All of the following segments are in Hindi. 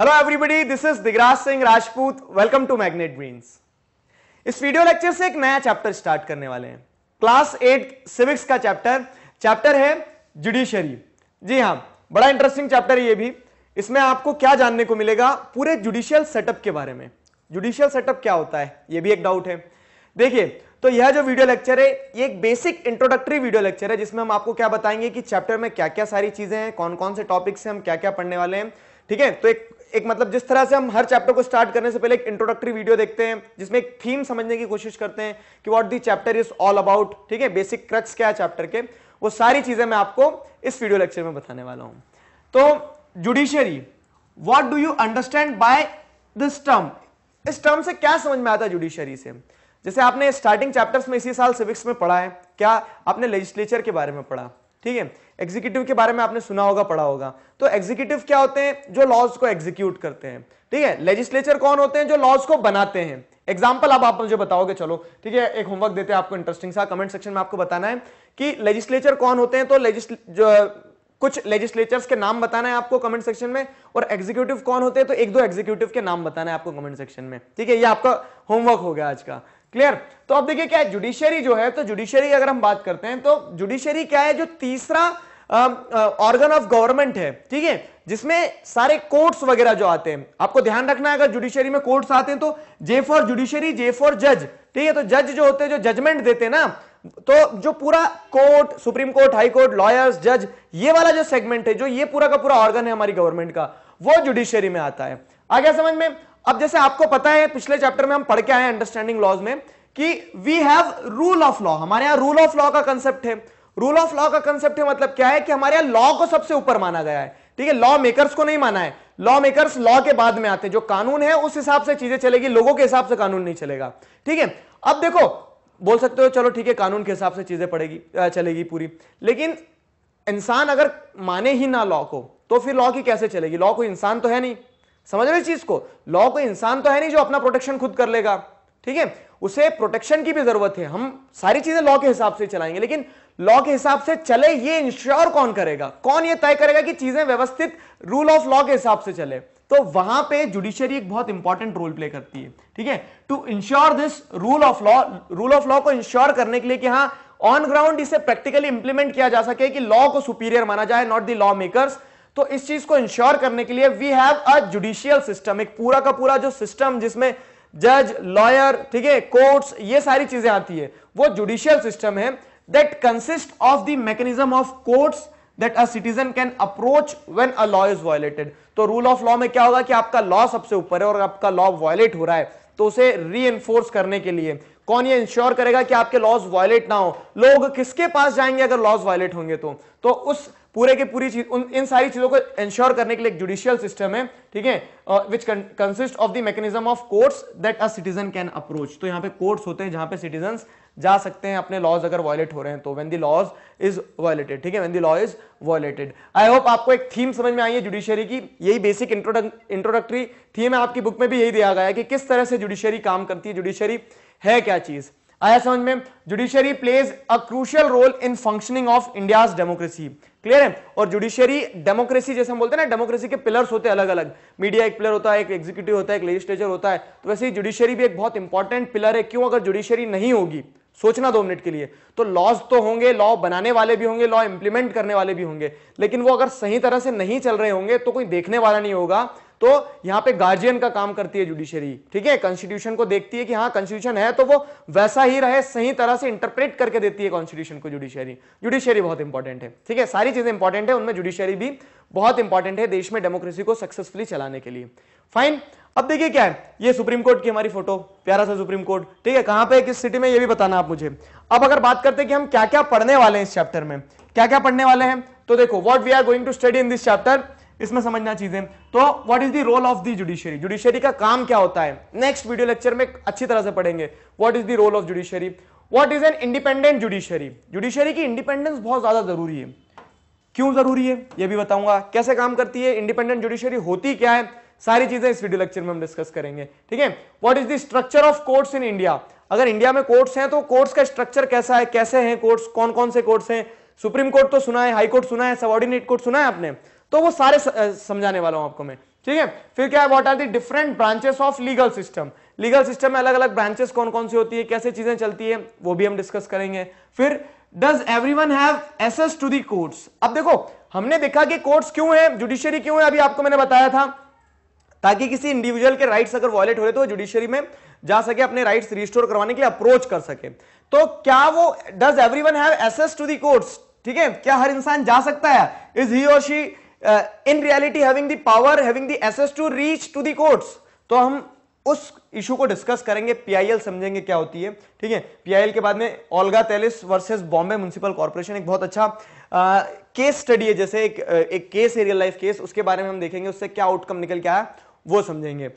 Hello everybody this is Digraj Singh Rajput welcome to Magnet Brains इस वीडियो लेक्चर से एक नया चैप्टर स्टार्ट करने वाले हैं क्लास एट सिविक्स का चैप्टर चैप्टर है जुडिशरी जी हाँ बड़ा इंटरेस्टिंग चैप्टर है ये भी इसमें आपको क्या जानने को मिलेगा पूरे जुडिशियल सेटअप के बारे में जुडिशियल सेटअप क्या होता है ये भी एक डाउट है देखिए तो यह जो वीडियो लेक्चर है ये एक बेसिक इंट्रोडक्टरी वीडियो लेक्चर है जिसमें हम आपको क्या बताएंगे कि चैप्टर में क्या क्या सारी चीजें हैं कौन कौन से टॉपिक्स हैं हम क्या क्या पढ़ने वाले हैं ठीक है तो एक एक मतलब जिस तरह से हम हर चैप्टर को स्टार्ट करने से पहले एक इंट्रोडक्टरी वीडियो देखते हैं जिसमें एक थीम समझने की कोशिश करते हैं कि what the chapter is all about ठीक है बेसिक क्रक्स क्या है चैप्टर के वो सारी चीजें मैं आपको इस वीडियो लेक्चर में बताने वाला हूं तो judiciary what do you understand by this term इस टर्म से क्या समझ में आता है जुडिशियरी से जैसे आपने स्टार्टिंग चैप्टर्स में इसी साल सिविक्स में पढ़ा है क्या आपने लेजिस्लेचर के बारे में पढ़ा ठीक है एग्जीक्यूटिव के बारे में आपने सुना होगा पढ़ा होगा तो एग्जीक्यूटिव क्या होते हैं जो लॉज को एग्जीक्यूट करते हैं ठीक है लेजिस्लेचर कौन होते हैं जो लॉज को बनाते हैं एग्जाम्पल आप, आप मुझे बताओगे चलो ठीक है एक होमवर्क देते हैं आपको इंटरेस्टिंग सा कमेंट सेक्शन में आपको बताना है कि लेजिस्लेचर कौन होते हैं तो जो कुछ लेजिस्लेचर्स के नाम बताना है आपको कमेंट सेक्शन में और एग्जीक्यूटिव कौन होते हैं तो एक दो एग्जीक्यूटिव के नाम बताना है आपको कमेंट सेक्शन में ठीक है ये आपका होमवर्क हो गया आज का क्लियर तो अब देखिए क्या है जुडिशियरी जो है तो जुडिशियरी अगर हम बात करते हैं तो जुडिशियरी क्या है जो तीसरा ऑर्गन ऑफ गवर्नमेंट है ठीक है जिसमें सारे कोर्ट्स वगैरह जो आते हैं आपको ध्यान रखना है अगर जुडिशियरी में कोर्ट्स आते हैं तो J for judiciary J for जज ठीक है तो जज जो होते हैं जो जजमेंट देते हैं ना तो जो पूरा court supreme court high court lawyers जज ये वाला जो सेगमेंट है जो ये पूरा का पूरा ऑर्गन है हमारी गवर्नमेंट का वो जुडिशियरी में आता है आ गया समझ में अब जैसे आपको पता है पिछले चैप्टर में हम पढ़ के आए अंडरस्टैंडिंग लॉज में कि we have rule of law हमारे यहाँ रूल ऑफ लॉ का कंसेप्ट है रूल ऑफ लॉ का कंसेप्ट है मतलब क्या है कि हमारे यहां लॉ को सबसे ऊपर माना गया है ठीक है लॉ मेकर्स को नहीं माना है लॉ मेकर्स लॉ के बाद में आते हैं जो कानून है उस हिसाब से चीजें चलेगी लोगों के हिसाब से कानून नहीं चलेगा ठीक है अब देखो बोल सकते हो चलो ठीक है कानून के हिसाब से चीजें पड़ेगी चलेगी पूरी लेकिन इंसान अगर माने ही ना लॉ को तो फिर लॉ की कैसे चलेगी लॉ कोई इंसान तो है नहीं समझ रहे चीज को लॉ कोई इंसान तो है नहीं जो अपना प्रोटेक्शन खुद कर लेगा ठीक है उसे प्रोटेक्शन की भी जरूरत है हम सारी चीजें लॉ के हिसाब से चलाएंगे लेकिन लॉ के हिसाब से चले ये इंश्योर कौन करेगा कौन ये तय करेगा कि चीजें व्यवस्थित रूल ऑफ लॉ के हिसाब से चले तो वहां पे जुडिशरी एक बहुत इंपॉर्टेंट रोल प्ले करती है ठीक है to ensure this rule of law rule of law को इंश्योर करने के लिए कि हाँ ऑन ग्राउंड इसे प्रैक्टिकली इंप्लीमेंट किया जा सके कि लॉ को सुपीरियर माना जाए नॉट दी लॉ मेकर्स तो इस चीज को इंश्योर करने के लिए we have a judicial system एक पूरा का पूरा जो सिस्टम जिसमें जज लॉयर ठीक है कोर्ट्स ये सारी चीजें आती है वो जुडिशियल सिस्टम है that consist of the mechanism of courts that a citizen can approach when a law is violated तो रूल ऑफ लॉ में क्या होगा कि आपका लॉ सबसे ऊपर है और आपका लॉ वायोलेट हो रहा है तो उसे री करने के लिए कौन ये इंश्योर करेगा कि आपके लॉज वायलेट ना हो लोग किसके पास जाएंगे अगर लॉज वायलेट होंगे तो तो उस पूरे के पूरी चीज उन इन सारी चीजों को इंश्योर करने के लिए एक जुडिशियल सिस्टम है ठीक है which consist of the mechanism of courts that a citizen can approach तो यहाँ पे कोर्ट्स होते हैं जहां पे सिटीजन जा सकते हैं अपने लॉज अगर वायलेट हो रहे हैं तो when the laws is violated ठीक है when the law is violated I hope आपको एक थीम समझ में आई है जुडिशियरी की यही बेसिक इंट्रोडक्टरी थीम है आपकी बुक में भी यही दिया गया है कि किस तरह से जुडिशियरी काम करती है जुडिशियरी है क्या चीज़ आया समझ में judiciary plays a crucial role in functioning of India democracy clear है और जुडिशियरी डेमोक्रेसी जैसे हम बोलते हैं ना डेमोक्रेसी के पिलर्स होते हैं अलग अलग मीडिया एक पिलर होता है एक एग्जीक्यूटिव होता है एक लेजिस्लेचर होता है तो वैसे ही जुडिशियरी भी एक बहुत इंपॉर्टेंट पिलर है क्यों अगर जुडिशियरी नहीं होगी सोचना दो मिनट के लिए तो लॉज तो होंगे लॉ बनाने वाले भी होंगे लॉ इंप्लीमेंट करने वाले भी होंगे लेकिन वो अगर सही तरह से नहीं चल रहे होंगे तो कोई देखने वाला नहीं होगा तो यहाँ पे गार्जियन का काम करती है जुडिशरी ठीक है कॉन्स्टिट्यूशन को देखती है कि हाँ कॉन्स्टिट्यूशन है तो वो वैसा ही रहे सही तरह से इंटरप्रेट करके देती है कॉन्स्टिट्यूशन को जुडिशरी जुडिशरी बहुत इंपॉर्टेंट है ठीक है सारी चीजें इंपॉर्टेंट है उनमें जुडिशरी भी बहुत इंपॉर्टेंट है देश में डेमोक्रेसी को सक्सेसफुली चलाने के लिए फाइन अब देखिए क्या है ये सुप्रीम कोर्ट की हमारी फोटो प्यारा सा सुप्रीम कोर्ट ठीक है कहां पे किस सिटी में ये भी बताना आप मुझे अब अगर बात करते हैं कि हम क्या क्या पढ़ने वाले हैं इस चैप्टर में क्या क्या पढ़ने वाले हैं तो देखो what we are going to study in this chapter इसमें समझना चीजें तो what is the role of the judiciary judiciary का काम क्या होता है नेक्स्ट वीडियो लेक्चर में अच्छी तरह से पढ़ेंगे what is the role of judiciary what is an independent judiciary judiciary की इंडिपेंडेंस बहुत ज्यादा जरूरी है क्यों जरूरी है यह भी बताऊंगा कैसे काम करती है इंडिपेंडेंट जुडिशियरी होती क्या है सारी चीजें इस वीडियो लेक्चर में हम डिस्कस करेंगे ठीक है what is the structure of courts in India अगर इंडिया में कोर्ट्स हैं तो कोर्ट्स का स्ट्रक्चर कैसा है कैसे हैं कोर्ट्स कौन कौन से कोर्ट्स हैं सुप्रीम कोर्ट तो सुना है हाई कोर्ट सुना है सबॉर्डिनेट कोर्ट सुना है आपने तो वो सारे समझाने वाला हूं आपको मैं ठीक है फिर क्या है what are the different branches of legal system legal system में अलग अलग ब्रांचेस कौन कौन सी होती है कैसे चीजें चलती है वो भी हम डिस्कस करेंगे फिर does everyone have access to the courts अब देखो हमने देखा कि कोर्ट्स क्यों है जुडिशियरी क्यों है अभी आपको मैंने बताया था ताकि किसी इंडिविजुअल के राइट्स अगर वॉयलेट हो रहे तो जुडिशियरी में जा सके अपने राइट्स रिस्टोर करवाने के लिए अप्रोच कर सके तो क्या वो does one have access to the courts ठीक है क्या हर इंसान जा सकता है इज ही और she uh, in reality having the power having the access to reach to the courts तो हम उस इशू को डिस्कस करेंगे पीआईएल समझेंगे क्या होती है ठीक है पीआईएल के बाद में Olga Tellis versus Bombay municipal corporation एक बहुत अच्छा आ, केस स्टडी है जैसे एक uh, एक केस है रियल लाइफ केस उसके बारे में हम देखेंगे उससे क्या आउटकम निकल के आया वो समझेंगे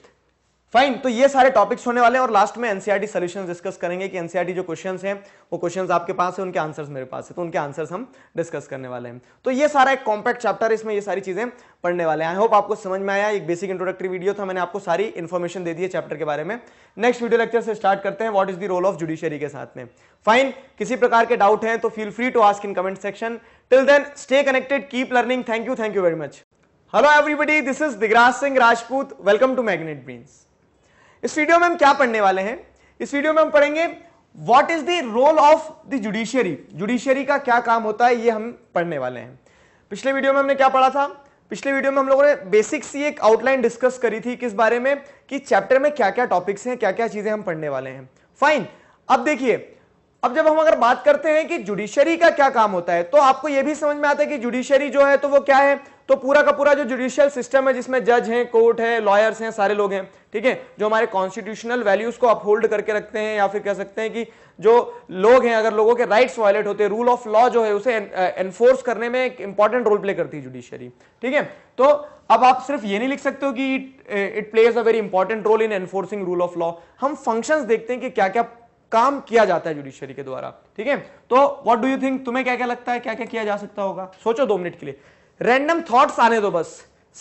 फाइन तो ये सारे टॉपिक्स होने वाले हैं और लास्ट में एनसीआरटी सॉल्यूशंस डिस्कस करेंगे कि एनसीआरटी e जो क्वेश्चन हैं वो क्वेश्चन आपके पास है उनके आंसर्स मेरे पास है तो उनके आंसर्स हम डिस्कस करने वाले हैं तो ये सारा एक कॉम्पैक्ट चैप्टर इसमें ये सारी चीजें पढ़ने वाले हैं आई होप आपको समझ में आया एक बेसिक इंट्रोडक्टरी वीडियो था मैंने आपको सारी इन्फॉर्मेशन दे दी है चैप्टर के बारे में नेक्स्ट वीडियो लेक्चर से स्टार्ट करते हैं what is the role of judiciary के साथ में फाइन किसी प्रकार के डाउट हैं तो feel free to ask in comment section till then stay connected keep learning thank you thank you very much hello everybody this is Digraj Singh Rajput welcome to Magnet Brains इस वीडियो में हम क्या पढ़ने वाले हैं इस वीडियो में हम पढ़ेंगे what is the role of the judiciary judiciary का क्या काम होता है ये हम पढ़ने वाले हैं पिछले वीडियो में हमने क्या पढ़ा था पिछले वीडियो में हम लोगों ने बेसिक्स एक आउटलाइन डिस्कस करी थी किस बारे में कि चैप्टर में क्या क्या टॉपिक्स हैं क्या क्या चीजें हम पढ़ने वाले हैं फाइन अब देखिए अब जब हम अगर बात करते हैं कि जुडिशरी का क्या काम होता है तो आपको यह भी समझ में आता है कि जुडिशरी जो है तो वो क्या है तो पूरा का पूरा जो जुडिशियल सिस्टम है जिसमें जज हैं कोर्ट है लॉयर्स हैं सारे लोग हैं ठीक है जो हमारे कॉन्स्टिट्यूशनल वैल्यूज को अपहोल्ड करके रखते हैं या फिर कह सकते हैं कि जो लोग हैं अगर लोगों के राइट्स वायलेट होते हैं रूल ऑफ लॉ जो है उसे एनफोर्स करने में एक इंपॉर्टेंट रोल प्ले करती है जुडिशियरी ठीक है तो अब आप सिर्फ ये नहीं लिख सकते हो कि it plays a very important role in enforcing rule of law हम फंक्शन देखते हैं कि क्या क्या काम किया जाता है जुडिशियरी के द्वारा ठीक है तो वॉट डू यू थिंक तुम्हें क्या क्या लगता है क्या क्या किया जा सकता होगा सोचो दो मिनट के लिए रैंडम थॉट्स आने दो बस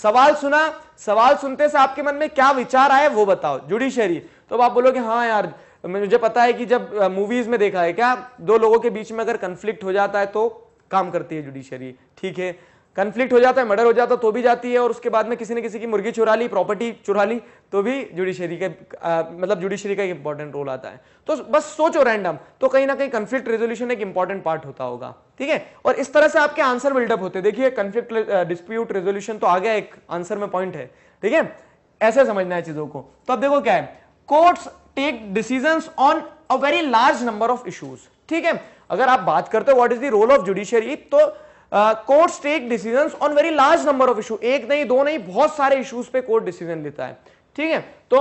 सवाल सुना सवाल सुनते से आपके मन में क्या विचार आया वो बताओ जुडिशरी तो आप बोलोगे हाँ यार मुझे पता है कि जब मूवीज में देखा है क्या दो लोगों के बीच में अगर कंफ्लिक्ट हो जाता है तो काम करती है जुडिशरी ठीक है कन्फ्लिक्ट हो जाता है मर्डर हो जाता तो भी जाती है और उसके बाद में किसी ने किसी की मुर्गी चुरा ली प्रॉपर्टी चुरा ली तो भी जुडिशरी के आ, मतलब जुडिशरी का इंपॉर्टेंट रोल आता है तो बस सोचो रैंडम तो कहीं ना कहीं कन्फ्लिक्ट रेजोल्यूशन एक इंपॉर्टेंट पार्ट होता होगा ठीक है और इस तरह से आपके आंसर बिल्डअप होते देखिए कन्फ्लिक्ट डिस्प्यूट रेजोल्यूशन तो आ गया एक आंसर में पॉइंट है ठीक है ऐसे समझना है चीजों को तो अब देखो क्या है courts take decision on a very large number of issues ठीक है अगर आप बात करते हो what is the role of judiciary तो court take decisions on very large number of issue एक नहीं दो नहीं बहुत सारे इश्यूज पे कोर्ट डिसीजन लेता है ठीक है तो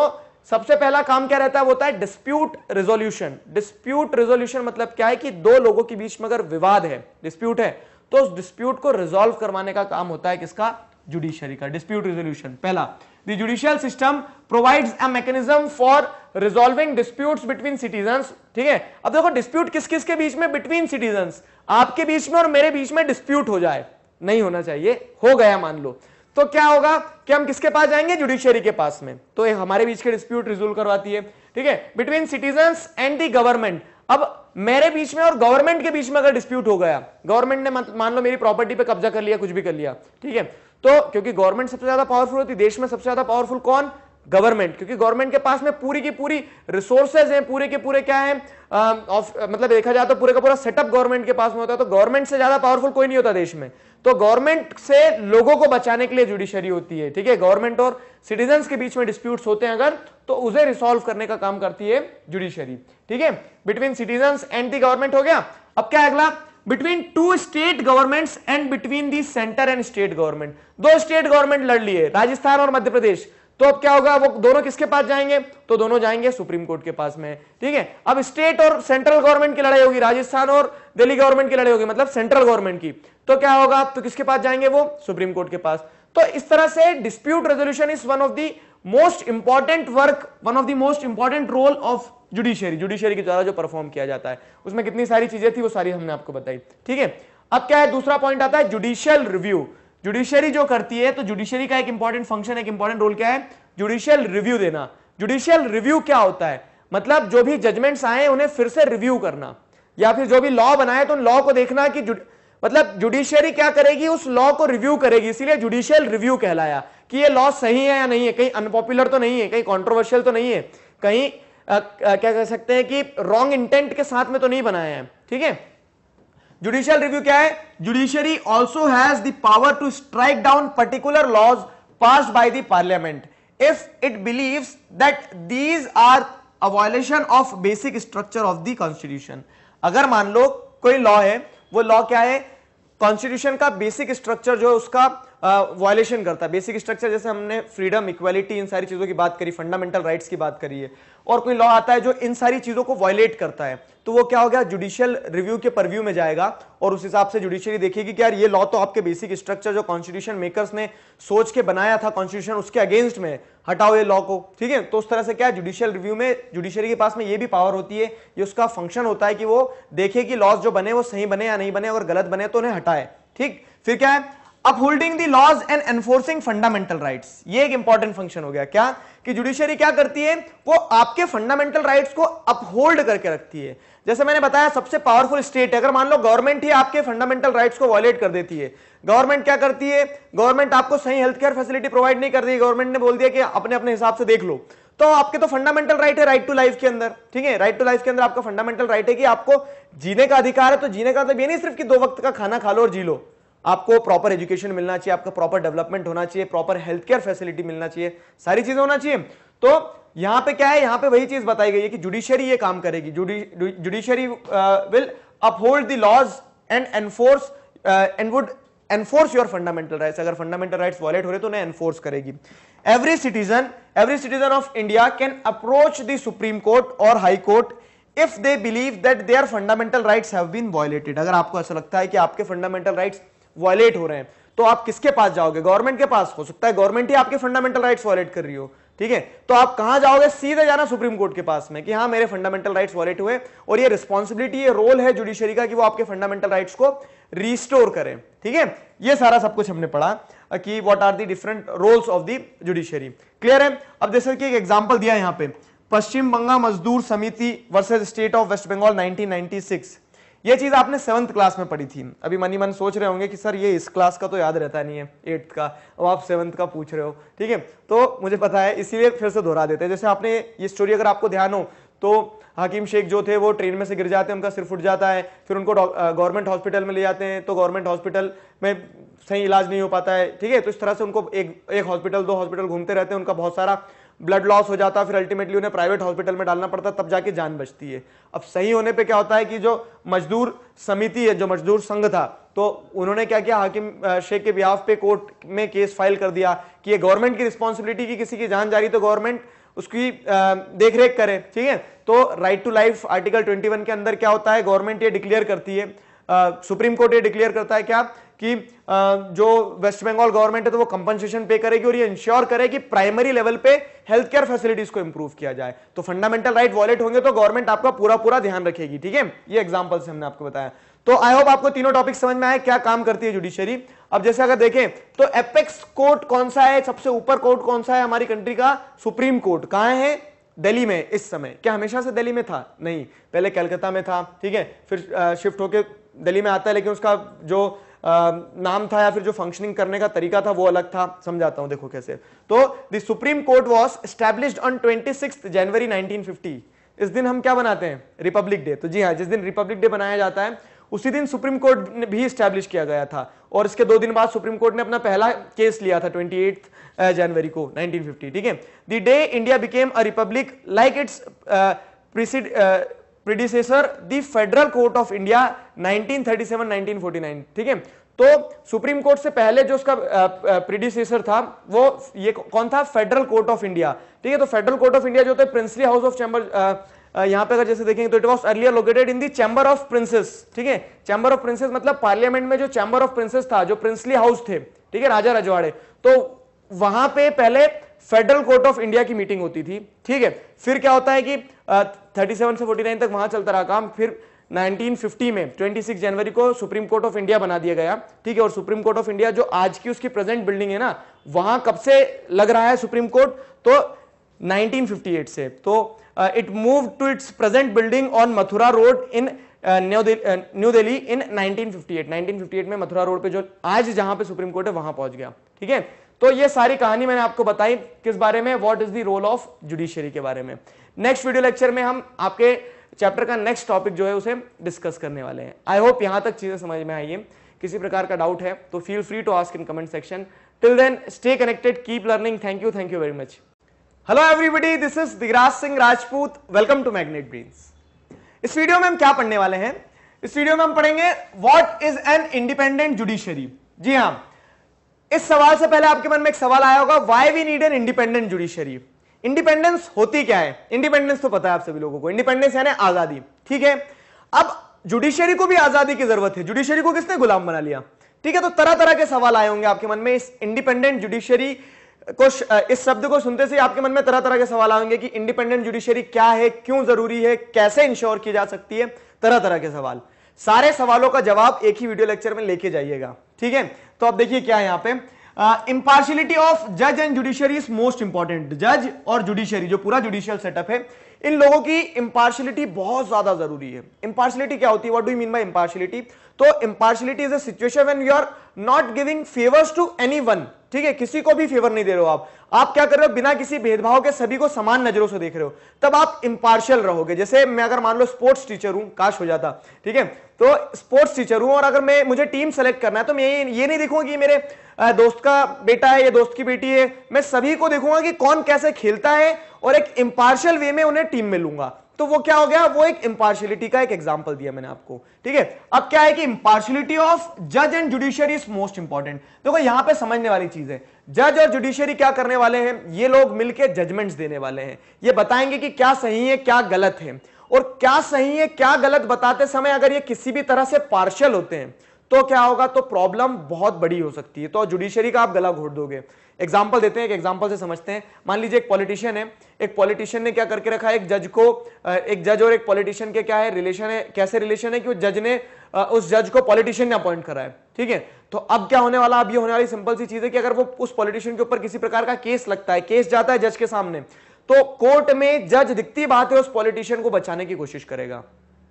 सबसे पहला काम क्या रहता है वो होता है डिस्प्यूट रिजोल्यूशन डिस्प्यूट रिजोल्यूशन मतलब क्या है कि दो लोगों के बीच में अगर विवाद है डिस्प्यूट है तो उस डिस्प्यूट को रिजोल्व करवाने का काम होता है किसका जुडिशरी का डिस्प्यूट रिजोल्यूशन पहला the judicial system provides a mechanism for resolving disputes between citizens ठीक है अब देखो dispute किस किस के बीच में between citizens आपके बीच में और मेरे बीच में dispute हो जाए नहीं होना चाहिए हो गया मान लो तो क्या होगा कि हम किसके पास जाएंगे जुडिशियरी के पास में तो ये हमारे बीच के डिस्प्यूट रिजोल्व करवाती है ठीक है between citizens and the government अब मेरे बीच में और गवर्नमेंट के बीच में अगर डिस्प्यूट हो गया गवर्नमेंट ने मान लो मेरी प्रॉपर्टी पे कब्जा कर लिया कुछ भी कर लिया ठीक है तो क्योंकि गवर्नमेंट सबसे ज्यादा पावरफुल होती देश में सबसे ज्यादा पावरफुल कौन गवर्नमेंट क्योंकि गवर्नमेंट के पास में पूरी की पूरी रिसोर्सेज हैं पूरे के पूरे क्या है ऑफ, मतलब देखा जाए तो पूरे का पूरा सेटअप गवर्नमेंट के पास में होता है तो गवर्नमेंट से ज्यादा पावरफुल कोई नहीं होता देश में तो गवर्नमेंट से लोगों को बचाने के लिए जुडिशरी होती है ठीक है गवर्नमेंट और सिटीजन के बीच में डिस्प्यूट होते हैं अगर तो उसे रिसोल्व करने का काम करती है जुडिशरी ठीक है between citizen and the government हो गया अब क्या अगला between two state governments and between the centre and state government दो स्टेट गवर्नमेंट लड़ लिए राजस्थान और मध्य प्रदेश तो अब क्या होगा वो दोनों किसके पास जाएंगे तो दोनों जाएंगे सुप्रीम कोर्ट के पास में ठीक है अब स्टेट और सेंट्रल गवर्नमेंट की लड़ाई होगी राजस्थान और दिल्ली गवर्नमेंट की लड़ाई होगी मतलब सेंट्रल गवर्नमेंट की तो क्या होगा तो किसके पास जाएंगे वो सुप्रीम कोर्ट के पास तो इस तरह से dispute resolution is one of the most important work one of the most important role of judiciary judiciary के द्वारा जो परफॉर्म किया जाता है उसमें कितनी सारी चीजें थी वो सारी हमने आपको बताई ठीक है अब क्या है दूसरा पॉइंट आता है जुडिशियल रिव्यू जुडिशियरी जो करती है तो जुडिशियरी का एक इंपॉर्टेंट फंक्शन एक इंपॉर्टेंट रोल क्या है जुडिशियल रिव्यू देना जुडिशियल रिव्यू क्या होता है मतलब जो भी जजमेंट्स आए उन्हें फिर से रिव्यू करना या फिर जो भी लॉ बनाए तो उन लॉ को देखना कि मतलब जुडिशियरी क्या करेगी उस लॉ को रिव्यू करेगी इसीलिए जुडिशियल रिव्यू कहलाया कि ये लॉ सही है या नहीं है कहीं अनपॉपुलर तो नहीं है कहीं कॉन्ट्रोवर्शियल तो नहीं है कहीं आ, क्या कह सकते हैं कि रॉन्ग इंटेंट के साथ में तो नहीं बनाया है ठीक है जुडिशियल रिव्यू क्या है judiciary also has the power to strike down particular laws pass by the parliament if it believe that these are a violation of basic structure of the constitution अगर मान लो कोई लॉ है वो लॉ क्या है कॉन्स्टिट्यूशन का बेसिक स्ट्रक्चर जो है उसका वायलेशन करता है बेसिक स्ट्रक्चर जैसे हमने फ्रीडम इक्वालिटी इन सारी चीज़ों की बात करी फंडामेंटल राइट्स की बात करी है और कोई लॉ आता है जो इन सारी चीज़ों को वायलेट करता है तो वो क्या हो गया जुडिशियल रिव्यू के परव्यू में जाएगा और उस हिसाब से जुडिशियरी देखेगी कि यार ये लॉ तो आपके बेसिक स्ट्रक्चर जो कॉन्स्टिट्यूशन मेकर्स ने सोच के बनाया था कॉन्स्टिट्यूशन उसके अगेंस्ट में हटाओ ये लॉ को ठीक है तो उस तरह से क्या जुडिशियल रिव्यू में जुडिशियरी के पास में ये भी पावर होती है ये उसका फंक्शन होता है कि वो देखे कि लॉज जो बने वो सही बने या नहीं बने अगर गलत बने तो उन्हें हटाए ठीक फिर क्या है upholding the laws and enforcing fundamental rights ये एक इंपॉर्टेंट फंक्शन हो गया क्या कि जुडिशियरी क्या करती है वो आपके फंडामेंटल राइट्स को अपहोल्ड करके रखती है जैसे मैंने बताया सबसे पावरफुल स्टेट है अगर मान लो गवर्नमेंट ही आपके फंडामेंटल राइट्स को वॉलेट कर देती है गवर्नमेंट क्या करती है गवर्नमेंट आपको सही हेल्थ केयर फैसिलिटी प्रोवाइड नहीं कर रही गवर्नमेंट ने बोल दिया कि अपने अपने हिसाब से देख लो तो आपके तो फंडामेंटल राइट है राइट टू लाइफ के अंदर ठीक है राइट टू लाइफ के अंदर आपका फंडामेंटल राइट है कि आपको जीने का अधिकार है तो जीने का मतलब ये नहीं सिर्फ कि दो वक्त का खाना खा लो और जी लो आपको प्रॉपर एजुकेशन मिलना चाहिए आपका प्रॉपर डेवलपमेंट होना चाहिए प्रॉपर हेल्थ केयर फैसिलिटी मिलना चाहिए सारी चीजें होना चाहिए तो यहां पे क्या है यहां पे वही चीज बताई गई है कि जुडिशियरी ये काम करेगी judiciary will uphold the laws and enforce and would enforce your fundamental rights अगर फंडामेंटल राइट्स वॉलेट हो रहे तो उन्हें एनफोर्स करेगी every citizen every citizen of India can approach the supreme court और high court if they believe that their fundamental rights have been violated अगर आपको ऐसा लगता है कि आपके फंडामेंटल राइट्स वायलेट हो रहे हैं तो आप किसके पास जाओगे गवर्नमेंट के पास हो सकता है गवर्नमेंट ही आपके फंडामेंटल राइट्स वॉलेट कर रही हो ठीक है तो आप कहां जाओगे सीधे जाना सुप्रीम कोर्ट के पास में कि हाँ मेरे फंडामेंटल राइट्स वॉलेट हुए और ये रिस्पॉन्सिबिलिटी ये रोल है जुडिशरी का कि वो आपके फंडामेंटल राइट्स को रिस्टोर करें ठीक है ये सारा सब कुछ हमने पढ़ा कि what are the different roles of the judiciary clear है अब जैसे कि एक एग्जाम्पल दिया यहां पर पश्चिम Bengal Mazdoor Samiti versus state of West Bengal nineteen ये चीज आपने सेवंथ क्लास में पढ़ी थी अभी मनी मन सोच रहे होंगे कि सर ये इस क्लास का तो याद रहता नहीं है एट्थ का अब आप सेवंथ का पूछ रहे हो ठीक है तो मुझे पता है इसीलिए फिर से दोहरा देते हैं जैसे आपने ये स्टोरी अगर आपको ध्यान हो तो हकीम शेख जो थे वो ट्रेन में से गिर जाते हैं उनका सिर फुट जाता है फिर उनको गवर्नमेंट हॉस्पिटल में ले जाते हैं तो गवर्नमेंट हॉस्पिटल में सही इलाज नहीं हो पाता है ठीक है तो इस तरह से उनको एक एक हॉस्पिटल दो हॉस्पिटल घूमते रहते हैं उनका बहुत सारा ब्लड लॉस हो जाता है फिर अल्टीमेटली उन्हें प्राइवेट हॉस्पिटल में डालना पड़ता है तब जाके जान बचती है अब सही होने पे क्या होता है कि जो मजदूर समिति है जो मजदूर संघ था तो उन्होंने क्या किया हाकिम शेख के बिहाफ पे कोर्ट में केस फाइल कर दिया कि ये गवर्नमेंट की रिस्पॉन्सिबिलिटी की किसी की जान जा रही तो गवर्नमेंट उसकी देख रेख करे ठीक है तो राइट टू लाइफ आर्टिकल 21 के अंदर क्या होता है गवर्नमेंट ये डिक्लेयर करती है सुप्रीम कोर्ट ये डिक्लेयर करता है क्या कि जो वेस्ट बंगाल गवर्नमेंट है तो वो कंपनसेशन पे करेगी और ये इंश्योर करे कि प्राइमरी लेवल पे हेल्थ केयर फैसिलिटीज को इंप्रूव किया जाए तो फंडामेंटल राइट वॉलेट होंगे तो गवर्नमेंट आपका पूरा पूरा ध्यान रखेगी ठीक है ये एग्जाम्पल से हमने आपको बताया तो आई होप आपको तीनों टॉपिक समझ में आए क्या काम करती है जुडिशरी अब जैसे अगर देखें तो एपेक्स कोर्ट कौन सा है सबसे ऊपर कोर्ट कौन सा है हमारी कंट्री का सुप्रीम कोर्ट कहा है दिल्ली में इस समय क्या हमेशा से दिल्ली में था नहीं पहले कलकत्ता में था ठीक है फिर शिफ्ट होकर दिल्ली में आता है लेकिन उसका जो नाम था या फिर जो फंक्शनिंग करने का तरीका था वो अलग था समझाता हूं देखो कैसे तो the supreme court was established on twenty January nineteen इस दिन हम क्या बनाते हैं रिपब्लिक डे तो जी हाँ जिस दिन रिपब्लिक डे बनाया जाता है उसी दिन सुप्रीम कोर्ट ने भी स्टैब्लिश किया गया था और इसके दो दिन बाद सुप्रीम कोर्ट ने अपना पहला केस लिया था ट्वेंटी जनवरी को 1950 ठीक है the day India became a republic like its precede predecessor the federal court of India 1937-1949 ठीक है तो सुप्रीम कोर्ट से पहले जो उसका प्रीडिसेसर था वो ये कौन था फेडरल कोर्ट ऑफ इंडिया ठीक है तो फेडरल कोर्ट ऑफ इंडिया जो होता है प्रिंसली हाउस ऑफ चैम्बर यहां पे अगर जैसे देखेंगे तो it was earlier located in the chamber of princes ठीक है चैम्बर ऑफ प्रिंसेस मतलब पार्लियामेंट में जो चैम्बर ऑफ प्रिंसेस था जो प्रिंसली हाउस थे ठीक है राजा रजवाड़े तो वहां पे पहले फेडरल कोर्ट ऑफ इंडिया की मीटिंग होती थी ठीक है फिर क्या होता है कि थर्टी सेवन से फोर्टी नाइन तक वहां चलता रहा काम फिर 1950 में 26 जनवरी को सुप्रीम कोर्ट ऑफ इंडिया बना दिया गया ठीक है और सुप्रीम कोर्ट ऑफ इंडिया जो आज की उसकी प्रेजेंट बिल्डिंग है ना वहां कब से लग रहा है सुप्रीम कोर्ट तो 1958 से तो it move to its present building on Mathura road in New Delhi in 1958 1958 में मथुरा रोड पे जो आज जहां पे सुप्रीम कोर्ट है वहां पहुंच गया ठीक है तो ये सारी कहानी मैंने आपको बताई किस बारे में what is the role of judiciary के बारे में नेक्स्ट वीडियो लेक्चर में हम आपके चैप्टर का नेक्स्ट टॉपिक जो है उसे डिस्कस करने वाले हैं आई होप यहां तक चीजें समझ में आई है किसी प्रकार का डाउट है तो feel free to ask in comment section till then stay connected keep learning thank you thank you very much hello everybody this is Digraj Singh Rajput welcome to Magnet Brains इस वीडियो में हम क्या पढ़ने वाले हैं इस वीडियो में हम पढ़ेंगे what is an independent judiciary जी हाँ इस सवाल से पहले आपके मन में एक सवाल आया होगा why we need an independent judiciary independence होती क्या है इंडिपेंडेंस तो पता है आप सभी लोगों को इंडिपेंडेंस यानी आजादी ठीक है अब जुडिशियरी को भी आजादी की जरूरत है जुडिशियरी को किसने गुलाम बना लिया ठीक है तो तरह तरह के सवाल आए होंगे आपके मन में इस इंडिपेंडेंट जुडिशियरी को इस शब्द को सुनते से आपके मन में तरह तरह के सवाल आएंगे कि इंडिपेंडेंट जुडिशियरी क्या है क्यों जरूरी है कैसे इंश्योर की जा सकती है तरह तरह के सवाल सारे सवालों का जवाब एक ही वीडियो लेक्चर में लेके जाइएगा ठीक है तो आप देखिए क्या है पर पे इम्पार्शियलिटी ऑफ जज and judiciary is most important जज और जुडिशियरी जो पूरा जुडिशियल सेटअप है इन लोगों की इंपार्शियलिटी बहुत ज्यादा जरूरी है इंपार्शियलिटी क्या होती है what do mean by impartiality तो impartiality is a situation you are not giving favours to any one ठीक है किसी को भी फेवर नहीं दे रहे हो आप आप क्या कर रहे हो बिना किसी भेदभाव के सभी को समान नजरों से देख रहे हो तब आप इंपार्शियल रहोगे जैसे मैं अगर मान लो स्पोर्ट्स टीचर हूं काश हो जाता ठीक है तो स्पोर्ट्स टीचर हूं और अगर मैं मुझे टीम सेलेक्ट करना है तो मैं ये नहीं देखूंगा कि मेरे दोस्त का बेटा है या दोस्त की बेटी है मैं सभी को देखूंगा कि कौन कैसे खेलता है और एक इम्पार्शियल वे में उन्हें टीम में लूंगा तो वो क्या हो गया वो एक इंपार्शियलिटी का एक एग्जाम्पल दिया मैंने आपको ठीक है अब क्या है कि इंपार्शियलिटी ऑफ जज and judiciary is most important देखो यहां पे समझने वाली चीज है जज और जुडिशियरी क्या करने वाले हैं ये लोग मिलकर जजमेंट्स देने वाले हैं ये बताएंगे कि क्या सही है क्या गलत है और क्या सही है क्या गलत बताते समय अगर ये किसी भी तरह से पार्शल होते हैं तो क्या होगा तो प्रॉब्लम बहुत बड़ी हो सकती है तो जुडिशरी का आप गला घोट दोगे एग्जाम्पल देते हैं एक एग्जाम्पल से समझते हैं मान लीजिए एक पॉलिटिशियन है एक पॉलिटिशियन ने क्या करके रखा है एक जज को एक जज और एक पॉलिटिशियन के क्या है रिलेशन है कैसे रिलेशन है कि उस जज ने उस जज को पॉलिटिशियन ने अपॉइंट करा है ठीक है तो अब क्या होने वाला अब ये होने वाली सिंपल सी चीज है कि अगर वो उस पॉलिटिशियन के ऊपर किसी प्रकार का केस लगता है केस जाता है जज के सामने तो कोर्ट में जज दिखती बात है उस पॉलिटिशियन को बचाने की कोशिश करेगा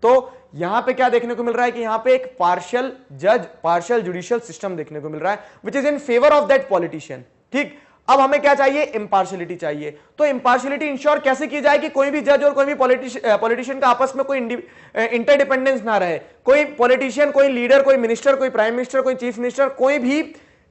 तो यहां पे क्या देखने को मिल रहा है कि यहां पे एक पार्शियल जज पार्शियल जुडिशियल सिस्टम देखने को मिल रहा है which is in favour of that politician ठीक अब हमें क्या चाहिए इंपार्शियलिटी चाहिए तो इंपार्शियलिटी इंश्योर कैसे की जाए कि कोई भी जज और कोई भी पॉलिटिशियन का आपस में कोई इंटरडिपेंडेंस ना रहे कोई पॉलिटिशियन कोई लीडर कोई मिनिस्टर कोई प्राइम मिनिस्टर कोई चीफ मिनिस्टर कोई भी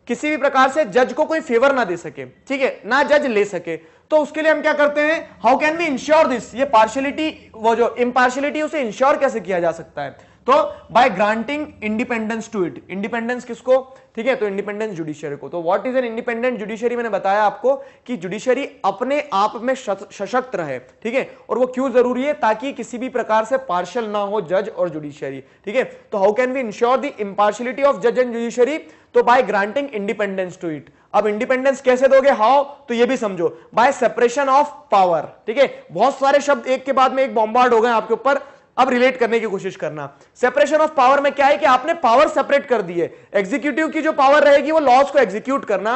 किसी भी प्रकार से जज को कोई फेवर ना दे सके ठीक है ना जज ले सके तो उसके लिए हम क्या करते हैं how can we ensure this ये पार्शियलिटी वो जो इम्पार्शियलिटी उसे इंश्योर कैसे किया जा सकता है तो by granting independence to it independence किसको ठीक है तो इंडिपेंडेंस जुडिशियरी को तो what is an independent judiciary मैंने बताया आपको कि जुडिशियरी अपने आप में सशक्त रहे ठीक है और वो क्यों जरूरी है ताकि किसी भी प्रकार से पार्शल ना हो जज और जुडिशियरी ठीक है तो how can we ensure the impartiality of जज एंड जुडिशियरी तो by granting independence to it अब इंडिपेंडेंस कैसे दोगे हाउ तो ये भी समझो बाय सेपरेशन ऑफ पावर ठीक है बहुत सारे शब्द एक के बाद में एक बॉम्बार्ड हो गए आपके ऊपर अब रिलेट करने की कोशिश करना सेपरेशन ऑफ पावर में क्या है कि आपने पावर सेपरेट कर दिए एग्जीक्यूटिव की जो पावर रहेगी वो लॉस को एग्जीक्यूट करना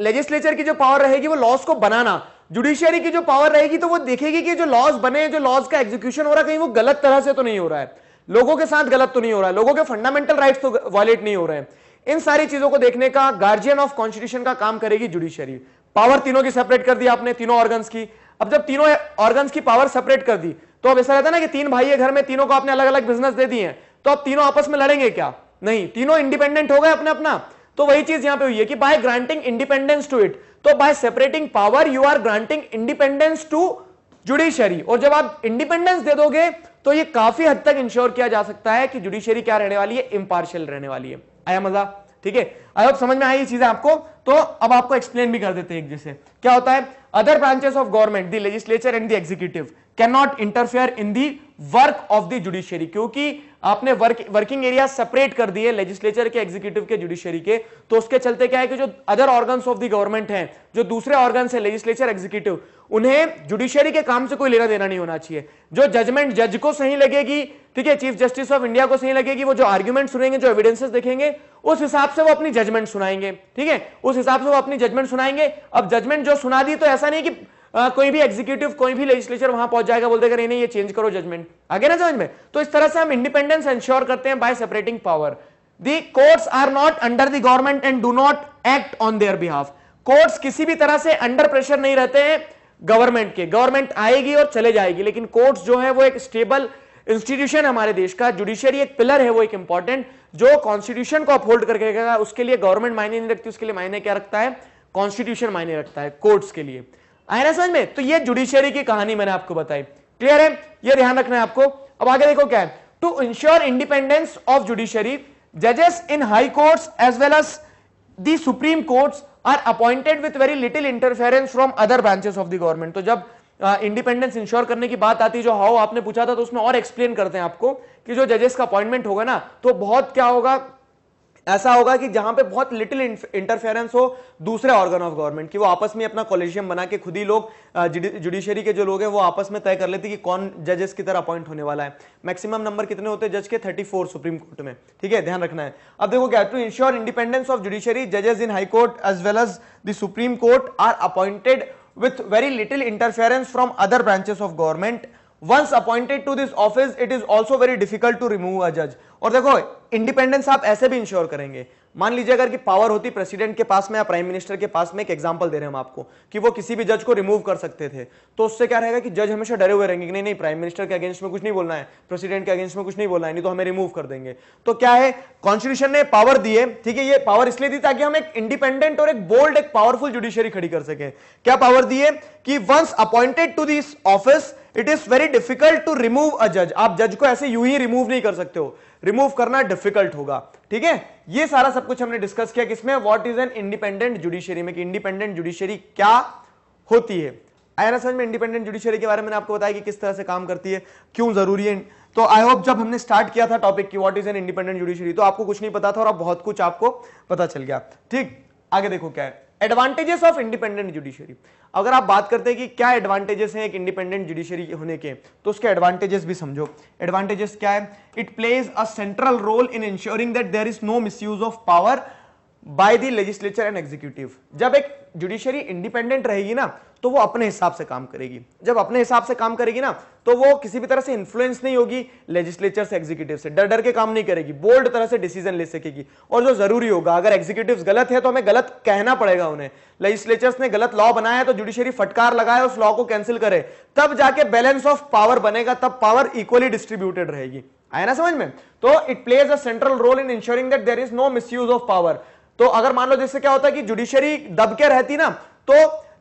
लेजिस्लेचर uh, की जो पावर रहेगी वो लॉस को बनाना जुडिशियरी की जो पावर रहेगी तो वो देखेगी कि जो लॉस बने जो लॉस का एग्जीक्यूशन हो रहा है कहीं वो गलत तरह से तो नहीं हो रहा है लोगों के साथ गलत तो नहीं हो रहा है लोगों के फंडामेंटल राइट्स तो वायलेट नहीं हो रहे हैं इन सारी चीजों को देखने का गार्जियन ऑफ कॉन्स्टिट्यूशन का काम करेगी जुडिशियरी पावर तीनों की सेपरेट कर दी आपने तीनों ऑर्गन्स की अब जब तीनों ऑर्गन्स की पावर सेपरेट कर दी तो अब ऐसा रहता है ना कि तीन भाई है घर में तीनों को आपने अलग अलग बिजनेस दे दिए है तो अब तीनों आपस में लड़ेंगे क्या नहीं तीनों इंडिपेंडेंट हो गए अपने अपना तो वही चीज यहां पे हुई है कि by granting independence to it तो by separating power you are granting independence to judiciary और जब आप इंडिपेंडेंस दे दोगे तो ये काफी हद तक इंश्योर किया जा सकता है कि जुडिशरी क्या रहने वाली है इम्पार्शियल रहने वाली है आया मजा ठीक है आई होप समझ में आई ये चीजें आपको तो अब आपको एक्सप्लेन भी कर देते हैं एक जैसे क्या होता है other branches of government the legislature and the executive can not interfere in the work of the judiciary क्योंकि आपने वर्क वर्किंग एरिया सेपरेट कर दिए लेजिस्लेचर के एग्जीक्यूटिव के जुडिशियरी के तो उसके चलते क्या है कि जो other organ of the government हैं जो दूसरे ऑर्गन है लेजिस्लेचर एग्जीक्यूटिव उन्हें जुडिशियरी के काम से कोई लेना देना नहीं होना चाहिए जो जजमेंट जज को सही लगेगी ठीक है चीफ जस्टिस ऑफ इंडिया को सही लगेगी वो जो आर्ग्यूमेंट सुनेंगे जो एविडेंसेस देखेंगे उस हिसाब से वो अपनी जजमेंट सुनाएंगे ठीक है उस हिसाब से वो अपनी जजमेंट सुनाएंगे अब जजमेंट जो सुना दी तो ऐसा नहीं कि हाँ, कोई भी एग्जीक्यूटिव कोई भी लेजिस्लेचर वहां पहुंच जाएगा बोल देगा नहीं नहीं ये चेंज करो जजमेंट आगे ना समझ में तो इस तरह से हम इंडिपेंडेंस एंश्योर करते हैं by separating power the courts are not under the government and do not act on their behalf courts किसी भी तरह से अंडर प्रेशर नहीं रहते हैं गवर्नमेंट के गवर्नमेंट आएगी और चले जाएगी लेकिन कोर्ट्स जो है वो एक स्टेबल इंस्टीट्यूशन हमारे देश का जुडिशियरी एक पिलर है वो एक इंपॉर्टेंट जो कॉन्स्टिट्यूशन को अपहोल्ड करके रखेगा उसके लिए गवर्नमेंट मायने नहीं रखती उसके लिए मायने क्या रखता है कॉन्स्टिट्यूशन मायने रखता है कोर्ट्स के लिए आया ना समझ में तो ये जुडिशियरी की कहानी मैंने आपको बताई क्लियर है ये ध्यान रखना है आपको अब आगे देखो क्या है to ensure independence of judiciary जजेस in high courts as well as the supreme courts are appointed with very little interference from other branches of the government तो जब इंडिपेंडेंस uh, इंश्योर करने की बात आती है जो हाउ आपने पूछा था तो उसमें और एक्सप्लेन करते हैं आपको कि जो जजेस का अपॉइंटमेंट होगा ना तो बहुत क्या होगा ऐसा होगा कि जहां पे बहुत लिटिल इंटरफेरेंस हो दूसरे ऑर्गन ऑफ गवर्नमेंट की वो आपस में अपना कॉलेजियम बना के खुद ही लोग जुडिशरी के जो लोग हैं वो आपस में तय कर लेते कि कौन जजेस की तरह अपॉइंट होने वाला है मैक्सिमम नंबर कितने होते हैं जज के 34 सुप्रीम कोर्ट में ठीक है ध्यान रखना है अब देखो क्या to ensure independence of judiciary जजेस in high court as well as the supreme court are appointed with very little interference from other branches of government once appointed to this office it is also very difficult to remove a जज और देखो इंडिपेंडेंस आप ऐसे भी इंश्योर करेंगे मान लीजिए अगर कि पावर होती प्रेसिडेंट के पास में या प्राइम मिनिस्टर के पास में एक एग्जांपल दे रहे हैं हम आपको कि वो किसी भी जज को रिमूव कर सकते थे तो उससे क्या रहेगा कि जज हमेशा डरे हुए रहेंगे कि नहीं नहीं प्राइम मिनिस्टर के अगेंस्ट में कुछ नहीं बोलना है प्रेसिडेंट के अगेंस्ट में कुछ नहीं बोलना है नहीं तो हमें रिमूव कर देंगे तो क्या है कॉन्स्टिट्यूशन ने पावर दिए ठीक है ये पावर इसलिए दी ताकि हम एक इंडिपेंडेंट और एक बोल्ड एक पावरफुल जुडिशियरी खड़ी कर सके क्या पावर दिए कि once appointed to this office it is very difficult to remove a जज आप जज को ऐसे यू ही रिमूव नहीं कर सकते हो रिमूव करना डिफिकल्ट होगा ठीक है ये सारा सब कुछ हमने डिस्कस किया किसमें what is an independent judiciary में कि इंडिपेंडेंट जुडिशियरी क्या होती है आया ना समझ में इंडिपेंडेंट जुडिशियरी के बारे में आपको बताया कि किस तरह से काम करती है क्यों जरूरी है तो आई होप जब हमने स्टार्ट किया था टॉपिक की what is an independent judiciary तो आपको कुछ नहीं पता था और अब बहुत कुछ आपको पता चल गया ठीक आगे देखो क्या है एडवांटेजेस ऑफ इंडिपेंडेंट जुडिशरी अगर आप बात करते हैं कि क्या एडवांटेजेस हैं एक इंडिपेंडेंट जुडिशरी होने के तो उसके एडवांटेजेस भी समझो एडवांटेजेस क्या है it plays a central role in ensuring that there is no miss of power by the legislature and executive जब एक जुडिशरी इंडिपेंडेंट रहेगी ना तो वो अपने हिसाब से काम करेगी जब अपने हिसाब से काम करेगी ना तो वो किसी भी तरह से इन्फ्लुएंस नहीं होगी लेजिस्लेचर से एग्जीक्यूटिव से डर डर के काम नहीं करेगी बोल्ड तरह से डिसीजन ले सकेगी और जो जरूरी होगा अगर एग्जीक्यूटिव गलत है तो हमें गलत कहना पड़ेगा उन्हें लेजिस्लेचर्स ने गलत लॉ बनाया है तो जुडिशरी फटकार लगाए उस लॉ को कैंसिल करे तब जाके बैलेंस ऑफ पावर बनेगा तब पावर इक्वली डिस्ट्रीब्यूटेड रहेगी आया ना समझ में तो it plays a central role in ensuring that there is no miss of power तो अगर मान लो जैसे क्या होता है कि जुडिशियरी दबके रहती ना तो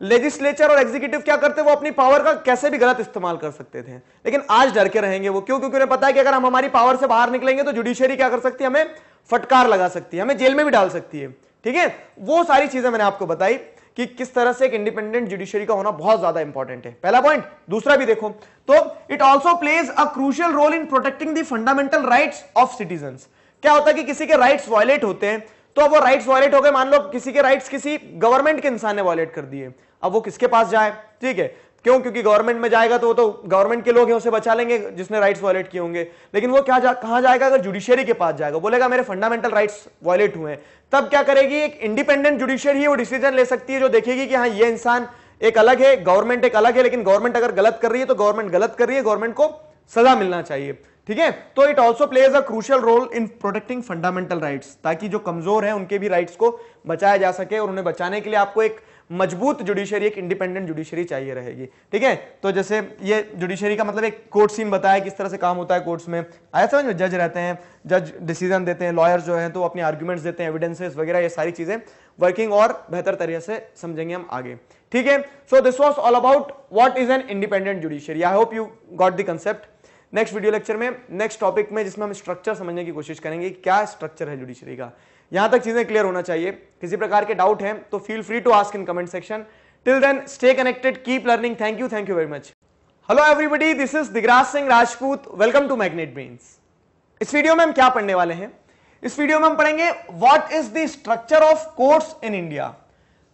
लेजिस्लेचर और एग्जीक्यूटिव क्या करते वो अपनी पावर का कैसे भी गलत इस्तेमाल कर सकते थे लेकिन आज डर के रहेंगे वो क्यों क्योंकि उन्हें पता है कि अगर हम हमारी पावर से बाहर निकलेंगे तो जुडिशियरी क्या कर सकती है हमें फटकार लगा सकती है हमें जेल में भी डाल सकती है ठीक है वो सारी चीजें मैंने आपको बताई कि किस तरह से एक इंडिपेंडेंट जुडिशियरी का होना बहुत ज्यादा इंपॉर्टेंट है पहला पॉइंट दूसरा भी देखो तो it also plays a crucial role in protecting the fundamental of citizen क्या होता है कि किसी के राइट्स वायलेट होते हैं तो अब वो राइट्स वॉयलेट हो गए मान लो किसी के राइट्स किसी गवर्नमेंट के इंसान ने वॉलेट कर दिए अब वो किसके पास जाए ठीक है क्यों क्योंकि गवर्नमेंट में जाएगा तो वो तो गवर्नमेंट के लोग हैं उसे बचा लेंगे जिसने राइट्स वॉयलेट किए होंगे लेकिन वो क्या जा, कहां जाएगा अगर जुडिशियरी के पास जाएगा बोलेगा मेरे फंडामेंटल राइट्स वॉयलेट हुए हैं तब क्या करेगी एक इंडिपेंडेंट जुडिशियरी वो डिसीजन ले सकती है जो देखेगी कि हाँ ये इंसान एक अलग है गवर्नमेंट एक अलग है लेकिन गवर्नमेंट अगर गलत कर रही है तो गवर्नमेंट गलत कर रही है गवर्नमेंट को सजा मिलना चाहिए ठीक है तो it also plays a crucial role in protecting fundamental right ताकि जो कमजोर है उनके भी राइट्स को बचाया जा सके और उन्हें बचाने के लिए आपको एक मजबूत जुडिशरी एक इंडिपेंडेंट जुडिशरी चाहिए रहेगी ठीक है तो जैसे ये जुडिशरी का मतलब एक कोर्ट सीन बताया किस तरह से काम होता है कोर्ट्स में आया समझ में जज रहते हैं जज डिसीजन देते हैं लॉयर्स जो हैं तो अपने आर्ग्यूमेंट्स देते हैं एविडेंसेस वगैरह ये सारी चीजें वर्किंग और बेहतर तरीके से समझेंगे हम आगे ठीक है so this was all about what is an independent judiciary I hope you got the concept next video lecture में नेक्स्ट टॉपिक में जिसमें हम स्ट्रक्चर समझने की कोशिश करेंगे क्या स्ट्रक्चर है जुडिशरी का यहां तक चीज़ें क्लियर होना चाहिए किसी प्रकार के डाउट हैं तो feel free to ask in comment section till then stay connected keep learning thank you thank you very much hello everybody this is Digraj Singh Rajput welcome to Magnet Brains इस वीडियो में हम क्या पढ़ने वाले हैं इस वीडियो में हम पढ़ेंगे what is the structure of courts in India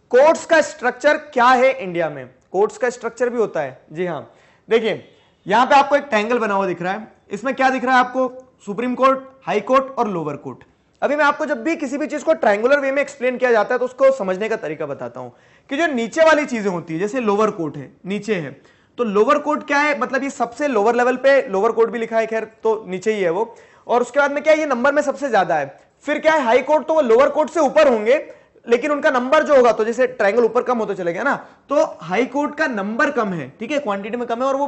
courts का स्ट्रक्चर क्या है इंडिया में कोर्ट्स का स्ट्रक्चर भी होता है जी हाँ देखिए यहां पे आपको एक ट्रैंगल बना हुआ दिख रहा है इसमें क्या दिख रहा है आपको सुप्रीम कोर्ट हाई कोर्ट और लोअर कोर्ट अभी मैं आपको जब भी किसी भी चीज को ट्रायंगुलर वे में एक्सप्लेन किया जाता है तो उसको समझने का तरीका बताता हूं कि जो नीचे वाली चीजें होती है जैसे लोअर कोर्ट है नीचे है तो लोअर कोर्ट क्या है मतलब ये सबसे लोअर लेवल पे लोअर कोर्ट भी लिखा है खैर तो नीचे ही है वो और उसके बाद में क्या है ये नंबर में सबसे ज्यादा है फिर क्या है हाई कोर्ट तो वो लोअर कोर्ट से ऊपर होंगे लेकिन उनका नंबर जो होगा तो जैसे ट्रायंगल ऊपर कम होते तो चले गया ना तो हाई कोर्ट का नंबर कम है ठीक है क्वांटिटी में कम है और वो